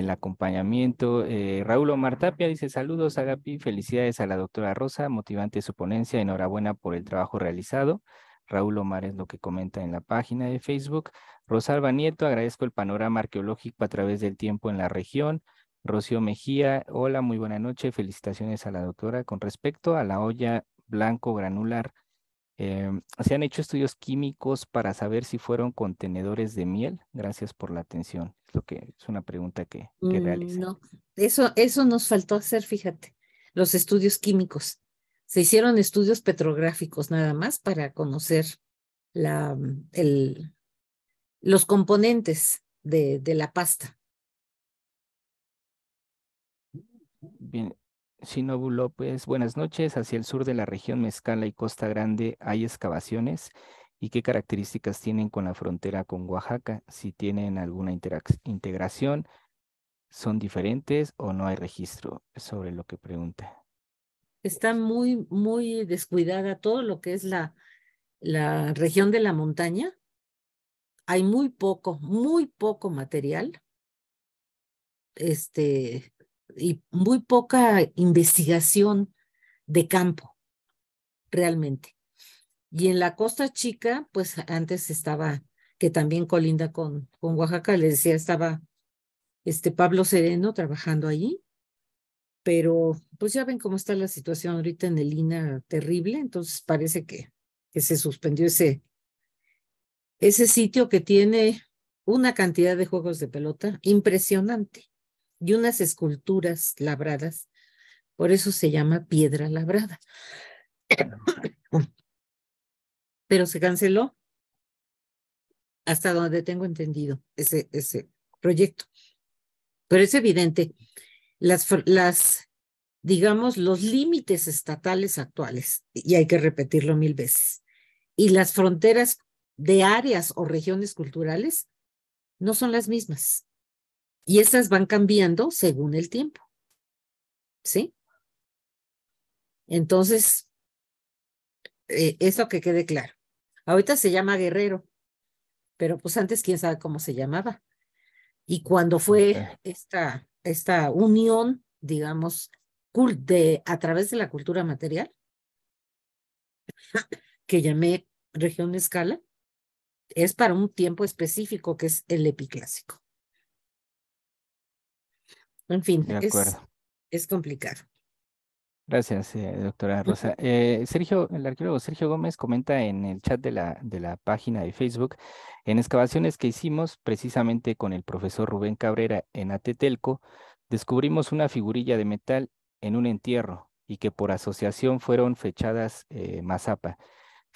acompañamiento. Eh, Raúl Omar Tapia dice saludos, Agapi, felicidades a la doctora Rosa, motivante su ponencia, enhorabuena por el trabajo realizado. Raúl Omar es lo que comenta en la página de Facebook. Rosalba Nieto, agradezco el panorama arqueológico a través del tiempo en la región. Rocío Mejía, hola, muy buena noche, felicitaciones a la doctora. Con respecto a la olla blanco granular Em, se han hecho estudios químicos para saber si fueron contenedores de miel. Gracias por la atención. Es lo que es una pregunta que, que mm, eso, eso nos faltó hacer, fíjate, los estudios químicos. Se hicieron estudios petrográficos nada más para conocer la, mm, los componentes de, de la pasta. Bien, Sinobu López, pues, buenas noches. Hacia el sur de la región Mezcala y Costa Grande hay excavaciones y qué características tienen con la frontera con Oaxaca, si tienen alguna integración, son diferentes o no hay registro sobre lo que pregunta. Está muy, muy descuidada todo lo que es la, la región de la montaña. Hay muy poco, muy poco material. Este, y muy poca investigación de campo, realmente. Y en la Costa Chica, pues antes estaba, que también colinda con, con Oaxaca, les decía, estaba este Pablo Sereno trabajando allí, pero pues ya ven cómo está la situación ahorita en el INA terrible, entonces parece que, que se suspendió ese, ese sitio que tiene una cantidad de juegos de pelota impresionante y unas esculturas labradas, por eso se llama piedra labrada. Pero se canceló hasta donde tengo entendido ese, ese proyecto. Pero es evidente, las, las, digamos, los límites estatales actuales, y hay que repetirlo mil veces, y las fronteras de áreas o regiones culturales no son las mismas. Y esas van cambiando según el tiempo. ¿Sí? Entonces, eh, eso que quede claro. Ahorita se llama Guerrero, pero pues antes quién sabe cómo se llamaba. Y cuando fue esta, esta unión, digamos, a través de la cultura material, que llamé región de escala, es para un tiempo específico que es el epiclásico. En fin, Es, complicado. Gracias, eh, doctora Rosa. Eh, Sergio, el arqueólogo Sergio Gómez comenta en el chat de la, de la página de Facebook, en excavaciones que hicimos precisamente con el profesor Rubén Cabrera en Atetelco, descubrimos una figurilla de metal en un entierro y que por asociación fueron fechadas eh, mazapa.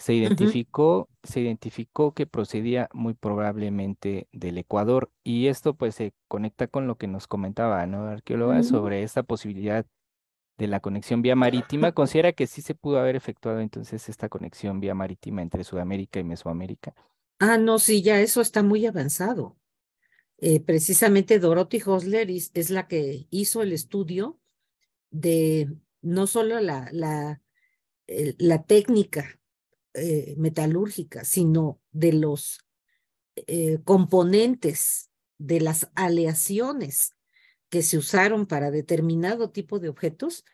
Se identificó, se identificó que procedía muy probablemente del Ecuador y esto pues se conecta con lo que nos comentaba, ¿no? Arqueóloga, sobre esta posibilidad de la conexión vía marítima. Considera que sí se pudo haber efectuado entonces esta conexión vía marítima entre Sudamérica y Mesoamérica. Ah, no, sí, ya eso está muy avanzado. Eh, precisamente Dorothy Hosler es, la que hizo el estudio de no solo la, la, la técnica eh, metalúrgica, sino de los eh, componentes, de las aleaciones que se usaron para determinado tipo de objetos,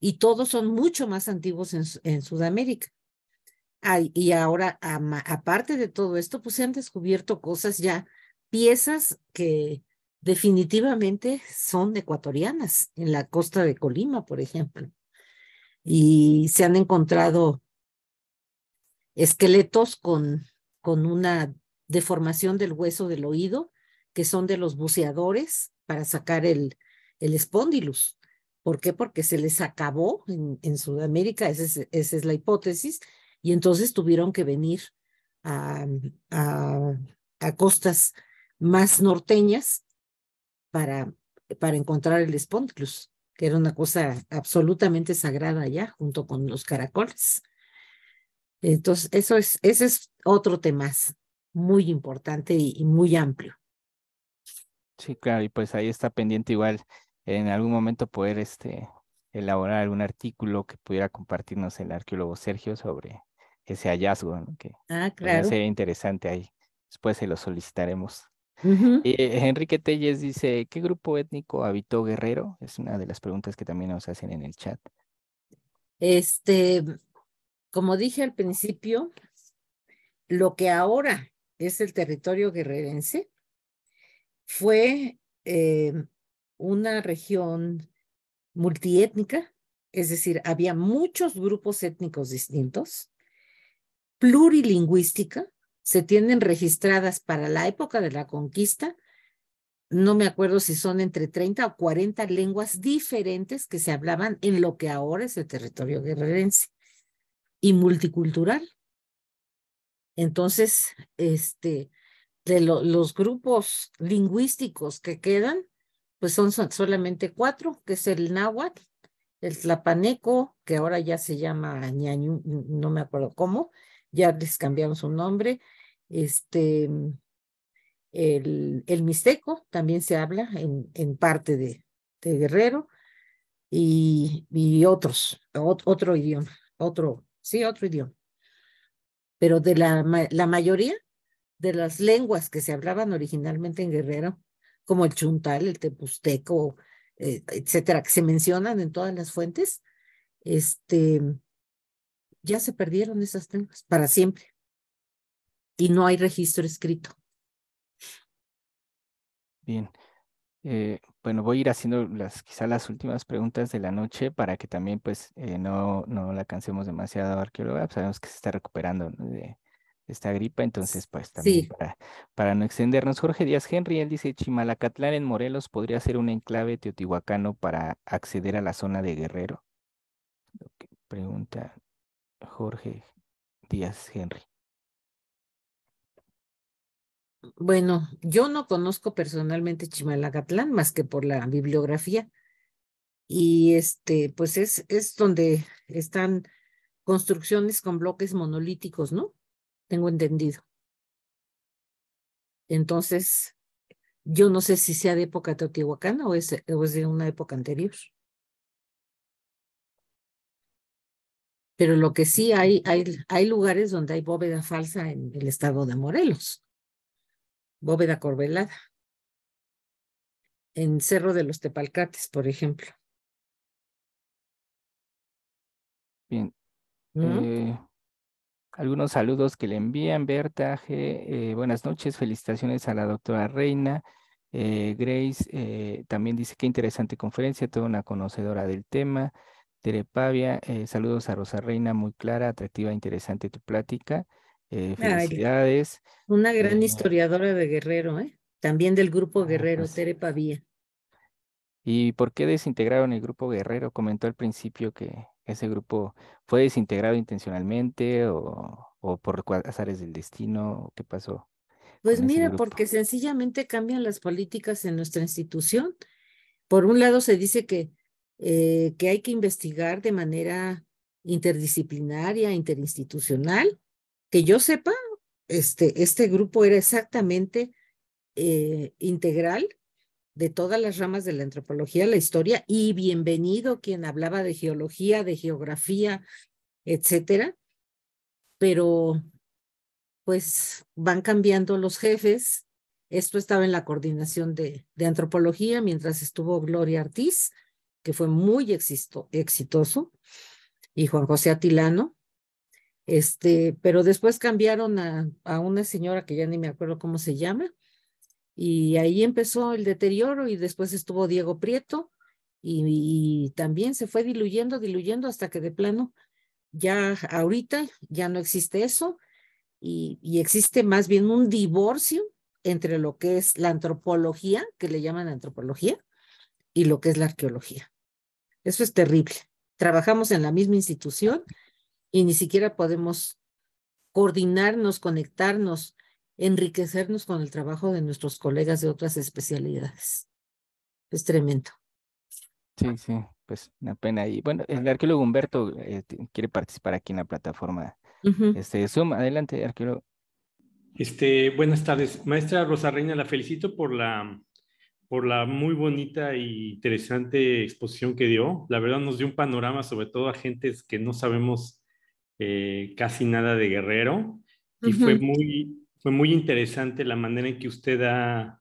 y todos son mucho más antiguos en, Sudamérica. y ahora, aparte de todo esto, pues se han descubierto cosas ya, piezas que definitivamente son ecuatorianas, en la costa de Colima, por ejemplo. Y se han encontrado esqueletos con, con una deformación del hueso del oído, que son de los buceadores para sacar el, el ¿Por qué? Porque se les acabó en, Sudamérica, esa es, la hipótesis, y entonces tuvieron que venir a, costas más norteñas para, para encontrar el espondilus, que era una cosa absolutamente sagrada allá, junto con los caracoles. Entonces, eso es, ese es otro tema muy importante y, muy amplio. Sí, claro, y pues ahí está pendiente igual en algún momento poder este, elaborar algún artículo que pudiera compartirnos el arqueólogo Sergio sobre ese hallazgo, que ah, pues, claro. sería interesante ahí. Después se lo solicitaremos. Eh, Enrique Telles dice, ¿qué grupo étnico habitó Guerrero? Es una de las preguntas que también nos hacen en el chat. Este, como dije al principio, lo que ahora es el territorio guerrerense fue eh, una región multiétnica, es decir, había muchos grupos étnicos distintos, plurilingüística, se tienen registradas para la época de la conquista, no me acuerdo si son entre 30 o 40 lenguas diferentes que se hablaban en lo que ahora es el territorio guerrerense y multicultural. Entonces, este, de los grupos lingüísticos que quedan, pues son, solamente cuatro, que es el náhuatl, el tlapaneco, que ahora ya se llama ñañu, no me acuerdo cómo, ya les cambiamos su nombre, este, el, el mixteco también se habla en, en parte de, de Guerrero y, otros, otro idioma, otro sí, otro idioma. Pero de la, la mayoría de las lenguas que se hablaban originalmente en Guerrero, como el chuntal, el tepusteco, eh, etcétera, que se mencionan en todas las fuentes, este, ya se perdieron esas lenguas para siempre. Y no hay registro escrito. Bien. Eh, bueno, voy a ir haciendo las, quizá las últimas preguntas de la noche para que también pues eh, no, no la cansemos demasiado arqueóloga. Sabemos que se está recuperando de, esta gripa, entonces pues también para, no extendernos. Jorge Díaz Henry, él dice, Chimalacatlán en Morelos podría ser un enclave teotihuacano para acceder a la zona de Guerrero. pregunta Jorge Díaz Henry. Bueno, yo no conozco personalmente Chimalagatlán más que por la bibliografía. Y este, pues es, es donde están construcciones con bloques monolíticos, ¿no? Tengo entendido. Entonces, yo no sé si sea de época teotihuacana o es, o es de una época anterior. Pero lo que sí hay, hay, hay lugares donde hay bóveda falsa en el estado de Morelos bóveda corbelada En Cerro de los Tepalcates, por ejemplo. Bien. Eh, algunos saludos que le envían, Berta G. Eh, buenas noches, felicitaciones a la doctora Reina. Eh, Grace también dice qué interesante conferencia, toda una conocedora del tema. Tere Pavia, saludos a Rosa Reina, muy clara, atractiva, interesante tu plática. Eh, felicidades. una gran eh, historiadora de Guerrero, ¿eh? También del grupo ah, Guerrero, pues Tere Pavía. ¿Y por qué desintegraron el grupo Guerrero? Comentó al principio que ese grupo fue desintegrado intencionalmente o, por azares del destino, ¿qué pasó? Pues mira, porque sencillamente cambian las políticas en nuestra institución. Por un lado se dice que, eh, que hay que investigar de manera interdisciplinaria, interinstitucional, que yo sepa, este, este grupo era exactamente eh, integral de todas las ramas de la antropología, la historia, y bienvenido quien hablaba de geología, de geografía, etcétera. Pero, pues, van cambiando los jefes. Esto estaba en la coordinación de, antropología mientras estuvo Gloria Artiz que fue muy exitoso, y Juan José Atilano, este, pero después cambiaron a, una señora que ya ni me acuerdo cómo se llama, y ahí empezó el deterioro y después estuvo Diego Prieto y, también se fue diluyendo, diluyendo hasta que de plano ya ahorita ya no existe eso y existe más bien un divorcio entre lo que es la antropología, que le llaman antropología, y lo que es la arqueología. Eso es terrible. Trabajamos en la misma institución, y ni siquiera podemos coordinarnos, conectarnos, enriquecernos con el trabajo de nuestros colegas de otras especialidades. Es tremendo. Sí, sí, pues una pena. Y bueno, el arqueólogo Humberto eh, quiere participar aquí en la plataforma este, Zoom. Adelante, arqueólogo. Este, buenas tardes. Maestra Rosa Reina, la felicito por la, por la muy bonita e interesante exposición que dio. La verdad nos dio un panorama, sobre todo a gente que no sabemos eh, casi nada de guerrero y fue, muy, fue muy interesante la manera en que usted ha,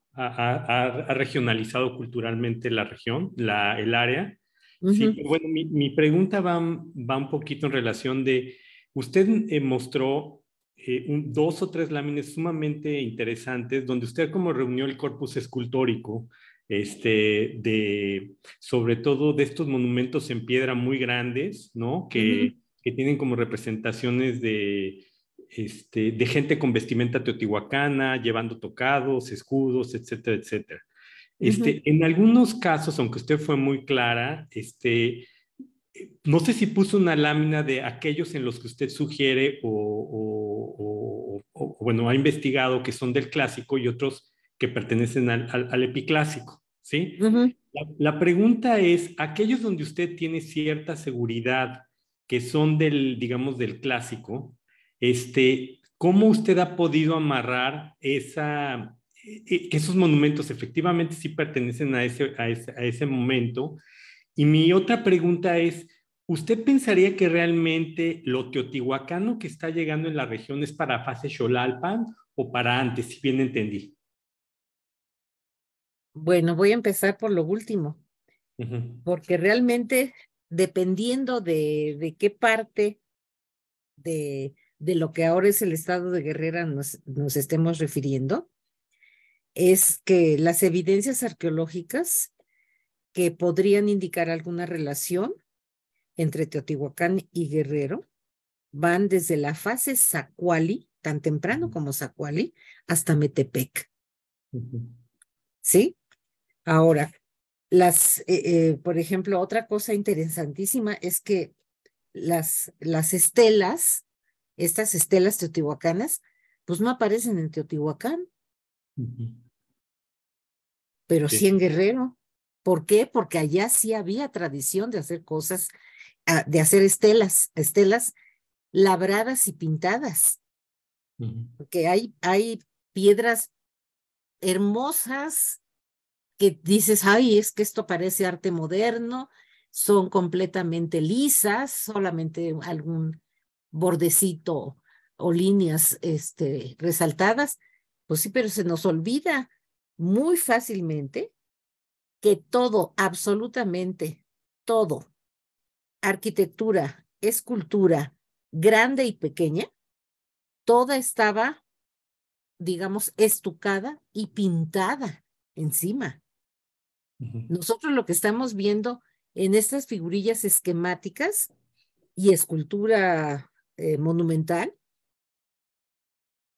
regionalizado culturalmente la región, la, el área. Sí, mi, pregunta va, va un poquito en relación de, usted eh, mostró eh, dos o tres láminas sumamente interesantes donde usted como reunió el corpus escultórico este, de, sobre todo de estos monumentos en piedra muy grandes, ¿no? Que, que tienen como representaciones de, este, de gente con vestimenta teotihuacana, llevando tocados, escudos, etcétera, etcétera. Este, En algunos casos, aunque usted fue muy clara, este, no sé si puso una lámina de aquellos en los que usted sugiere o, o, bueno, ha investigado que son del clásico y otros que pertenecen al, al, epiclásico, ¿sí? la, la pregunta es, aquellos donde usted tiene cierta seguridad que son del, digamos, del clásico, este, ¿cómo usted ha podido amarrar esa, eh, esos monumentos efectivamente sí pertenecen a ese, a ese, momento? Y mi otra pregunta es, ¿Usted pensaría que realmente lo teotihuacano que está llegando en la región es para fase Xolalpan o para antes, si bien entendí? Bueno, voy a empezar por lo último, porque realmente dependiendo de, qué parte de, lo que ahora es el estado de Guerrera nos, estemos refiriendo, es que las evidencias arqueológicas que podrían indicar alguna relación entre Teotihuacán y Guerrero van desde la fase Zacuali, tan temprano como Zacuali, hasta Metepec. ¿Sí? Ahora, las, eh, eh, por ejemplo, otra cosa interesantísima es que las, las estelas, estas estelas teotihuacanas, pues no aparecen en Teotihuacán, pero sí. en Guerrero. ¿Por qué? Porque allá sí había tradición de hacer cosas, ah, de hacer estelas, estelas labradas y pintadas. Porque hay, hay piedras hermosas, que dices, ay, es que esto parece arte moderno, son completamente lisas, solamente algún bordecito o líneas este, resaltadas, pues sí, pero se nos olvida muy fácilmente que todo, absolutamente todo, arquitectura, escultura, grande y pequeña, toda estaba, digamos, estucada y pintada encima. Nosotros lo que estamos viendo en estas figurillas esquemáticas y escultura eh, monumental,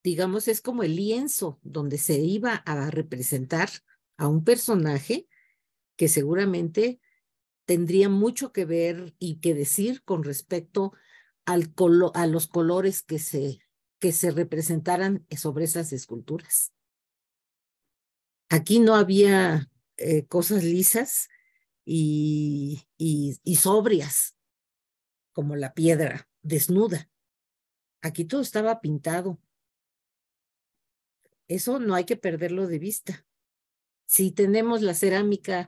digamos, es como el lienzo donde se iba a representar a un personaje que seguramente tendría mucho que ver y que decir con respecto al a los colores que se, que se representaran sobre esas esculturas. Aquí no había eh, cosas lisas y, y, y sobrias, como la piedra desnuda. Aquí todo estaba pintado. Eso no hay que perderlo de vista. Si tenemos la cerámica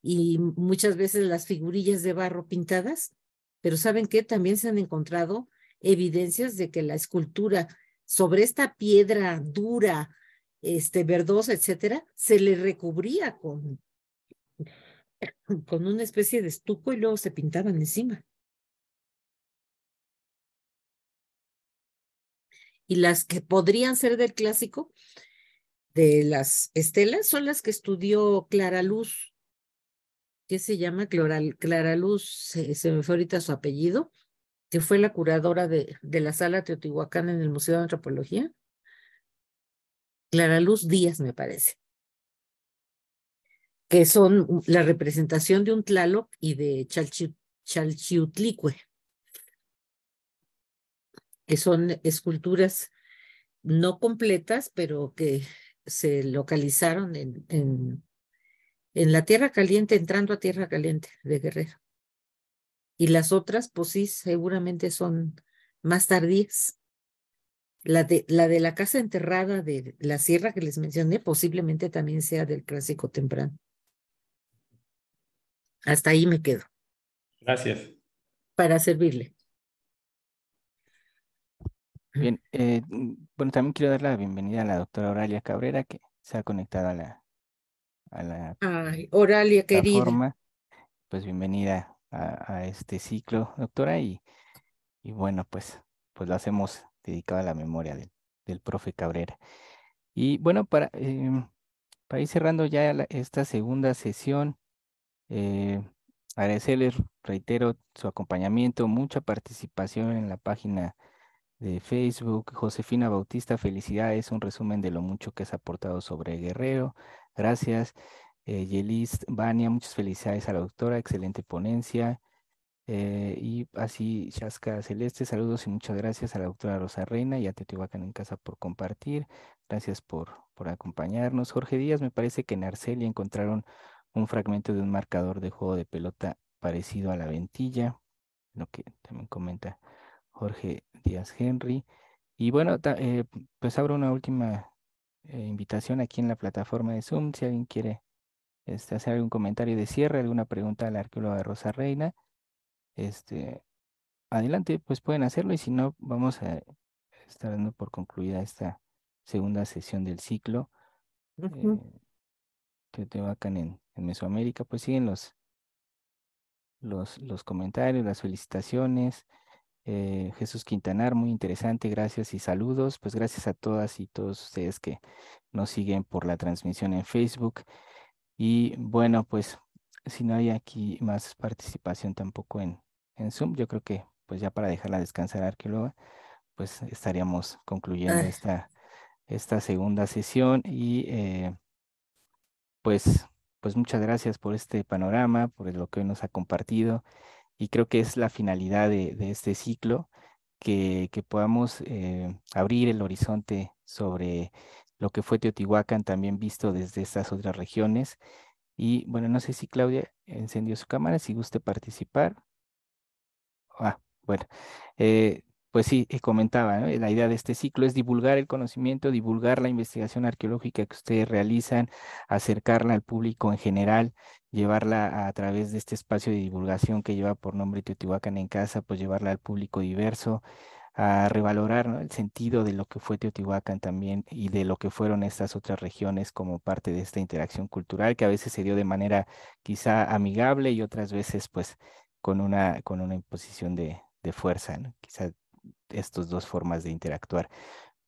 y muchas veces las figurillas de barro pintadas, pero ¿saben qué? También se han encontrado evidencias de que la escultura sobre esta piedra dura, este, verdosa, etcétera, se le recubría con, con una especie de estuco y luego se pintaban encima. Y las que podrían ser del clásico, de las estelas, son las que estudió Clara Luz. ¿Qué se llama? Clara, Luz, se, me fue ahorita su apellido, que fue la curadora de, de la sala Teotihuacán en el Museo de Antropología. Clara Luz Díaz, me parece, que son la representación de un Tlaloc y de Chalchiutlicue, que son esculturas no completas, pero que se localizaron en, en, la Tierra Caliente, entrando a Tierra Caliente de Guerrero. Y las otras, pues sí, seguramente son más tardías. La de, la casa enterrada de la sierra que les mencioné posiblemente también sea del clásico temprano. Hasta ahí me quedo. Gracias. Para servirle. Bien, eh, bueno, también quiero dar la bienvenida a la doctora Oralia Cabrera, que se ha conectado a la... A la Ay, Oralia, querida. Pues bienvenida a, a, este ciclo, doctora, y, y bueno, pues, pues lo hacemos dedicado a la memoria del, profe Cabrera. Y bueno, para, em, para ir cerrando ya esta segunda sesión, eh, agradecerles, reitero, su acompañamiento, mucha participación en la página de Facebook. Josefina Bautista, felicidades, un resumen de lo mucho que has aportado sobre Guerrero. Gracias. Eh, Yelis Bania, muchas felicidades a la doctora, excelente ponencia. Eh, y así, Shaska Celeste, saludos y muchas gracias a la doctora Rosa Reina y a Teotihuacán en casa por compartir. Gracias por, por acompañarnos. Jorge Díaz, me parece que en Arcelia encontraron un fragmento de un marcador de juego de pelota parecido a la ventilla, lo que también comenta Jorge Díaz Henry. Y bueno, eh, pues abro una última eh, invitación aquí en la plataforma de Zoom, si alguien quiere este, hacer algún comentario de cierre, alguna pregunta a la arqueóloga Rosa Reina este, adelante, pues pueden hacerlo y si no, vamos a estar dando por concluida esta segunda sesión del ciclo eh, que te vacan en, Mesoamérica. Pues siguen los, los, los comentarios, las felicitaciones. Eh, Jesús Quintanar, muy interesante, gracias y saludos. Pues gracias a todas y todos ustedes que nos siguen por la transmisión en Facebook. Y bueno, pues si no hay aquí más participación tampoco en, en Zoom, yo creo que pues ya para dejarla descansar arqueóloga, pues estaríamos concluyendo ah. esta, esta segunda sesión y eh, pues, pues muchas gracias por este panorama, por lo que nos ha compartido y creo que es la finalidad de, este ciclo, que, que podamos eh, abrir el horizonte sobre lo que fue Teotihuacán también visto desde estas otras regiones y bueno, no sé si Claudia encendió su cámara, si guste participar. Ah, bueno. Eh, pues sí, eh, comentaba, ¿no? la idea de este ciclo es divulgar el conocimiento, divulgar la investigación arqueológica que ustedes realizan, acercarla al público en general, llevarla a través de este espacio de divulgación que lleva por nombre Teotihuacán en casa, pues llevarla al público diverso, a revalorar el sentido de lo que fue Teotihuacán también y de lo que fueron estas otras regiones como parte de esta interacción cultural que a veces se dio de manera quizá amigable y otras veces pues con una, con una imposición de, fuerza, quizá estas dos formas de interactuar.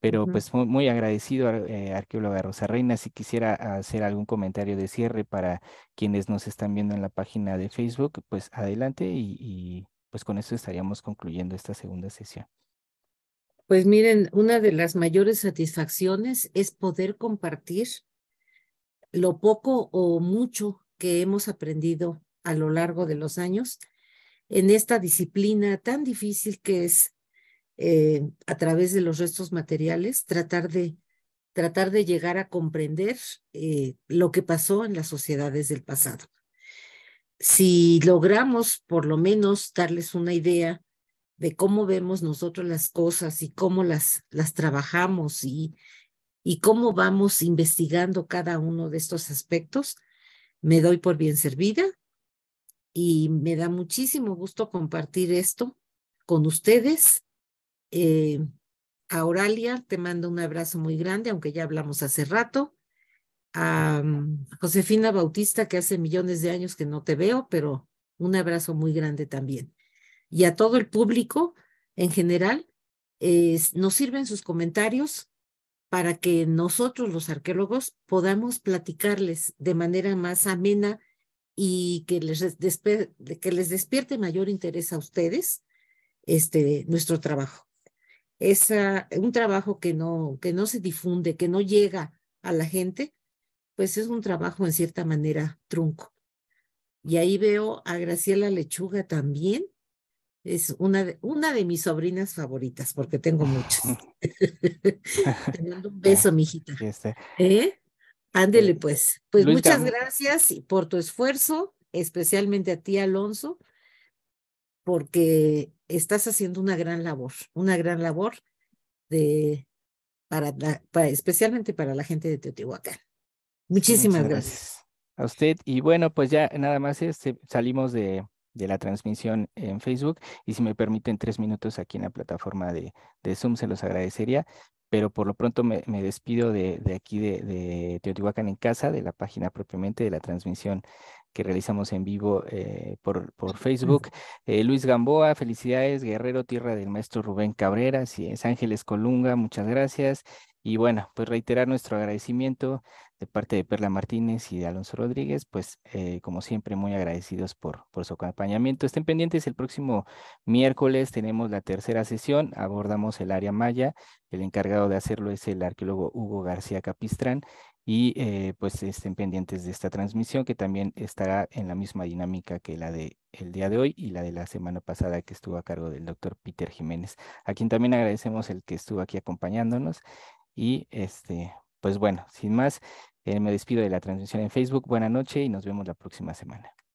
Pero pues muy, muy agradecido, arqueólogo eh, arqueóloga Rosa Reina, si quisiera hacer algún comentario de cierre para quienes nos están viendo en la página de Facebook, pues adelante y, y pues con eso estaríamos concluyendo esta segunda sesión. Pues miren, una de las mayores satisfacciones es poder compartir lo poco o mucho que hemos aprendido a lo largo de los años en esta disciplina tan difícil que es eh, a través de los restos materiales tratar de tratar de llegar a comprender eh, lo que pasó en las sociedades del pasado. Si logramos por lo menos darles una idea de cómo vemos nosotros las cosas y cómo las, las trabajamos y, y cómo vamos investigando cada uno de estos aspectos, me doy por bien servida y me da muchísimo gusto compartir esto con ustedes. Eh, a Oralia te mando un abrazo muy grande, aunque ya hablamos hace rato. A mm, Josefina Bautista, que hace millones de años que no te veo, pero un abrazo muy grande también y a todo el público en general, nos sirven sus comentarios para que nosotros los arqueólogos podamos platicarles de manera más amena y que les, que les despierte mayor interés a ustedes este, nuestro trabajo. Es un trabajo que no, que no se difunde, que no llega a la gente, pues es un trabajo en cierta manera trunco. Y ahí veo a Graciela Lechuga también, es una de, una de mis sobrinas favoritas, porque tengo muchas. Te mando un ah, beso, mijita. Este. ¿Eh? Ándele, eh, pues. Pues muchas gracias por tu esfuerzo, especialmente a ti, Alonso, porque estás haciendo una gran labor, una gran labor de para, para especialmente para la gente de Teotihuacán. Muchísimas gracias. A usted, y bueno, pues ya nada más este, salimos de, de la transmisión en Facebook y si me permiten tres minutos aquí en la plataforma de, Zoom se los agradecería, pero por lo pronto me, despido de, aquí de, Teotihuacán en casa, de la página propiamente, de la transmisión que realizamos en vivo eh, por, por, Facebook. Eh, Luis Gamboa, felicidades, Guerrero, tierra del maestro Rubén Cabrera, si es Ángeles Colunga, muchas gracias. Y bueno, pues reiterar nuestro agradecimiento de parte de Perla Martínez y de Alonso Rodríguez, pues eh, como siempre muy agradecidos por, por su acompañamiento. Estén pendientes, el próximo miércoles tenemos la tercera sesión, abordamos el área maya, el encargado de hacerlo es el arqueólogo Hugo García Capistrán y eh, pues estén pendientes de esta transmisión que también estará en la misma dinámica que la de el día de hoy y la de la semana pasada que estuvo a cargo del doctor Peter Jiménez, a quien también agradecemos el que estuvo aquí acompañándonos y este, pues bueno, sin más, eh, me despido de la transmisión en Facebook. Buenas noches y nos vemos la próxima semana.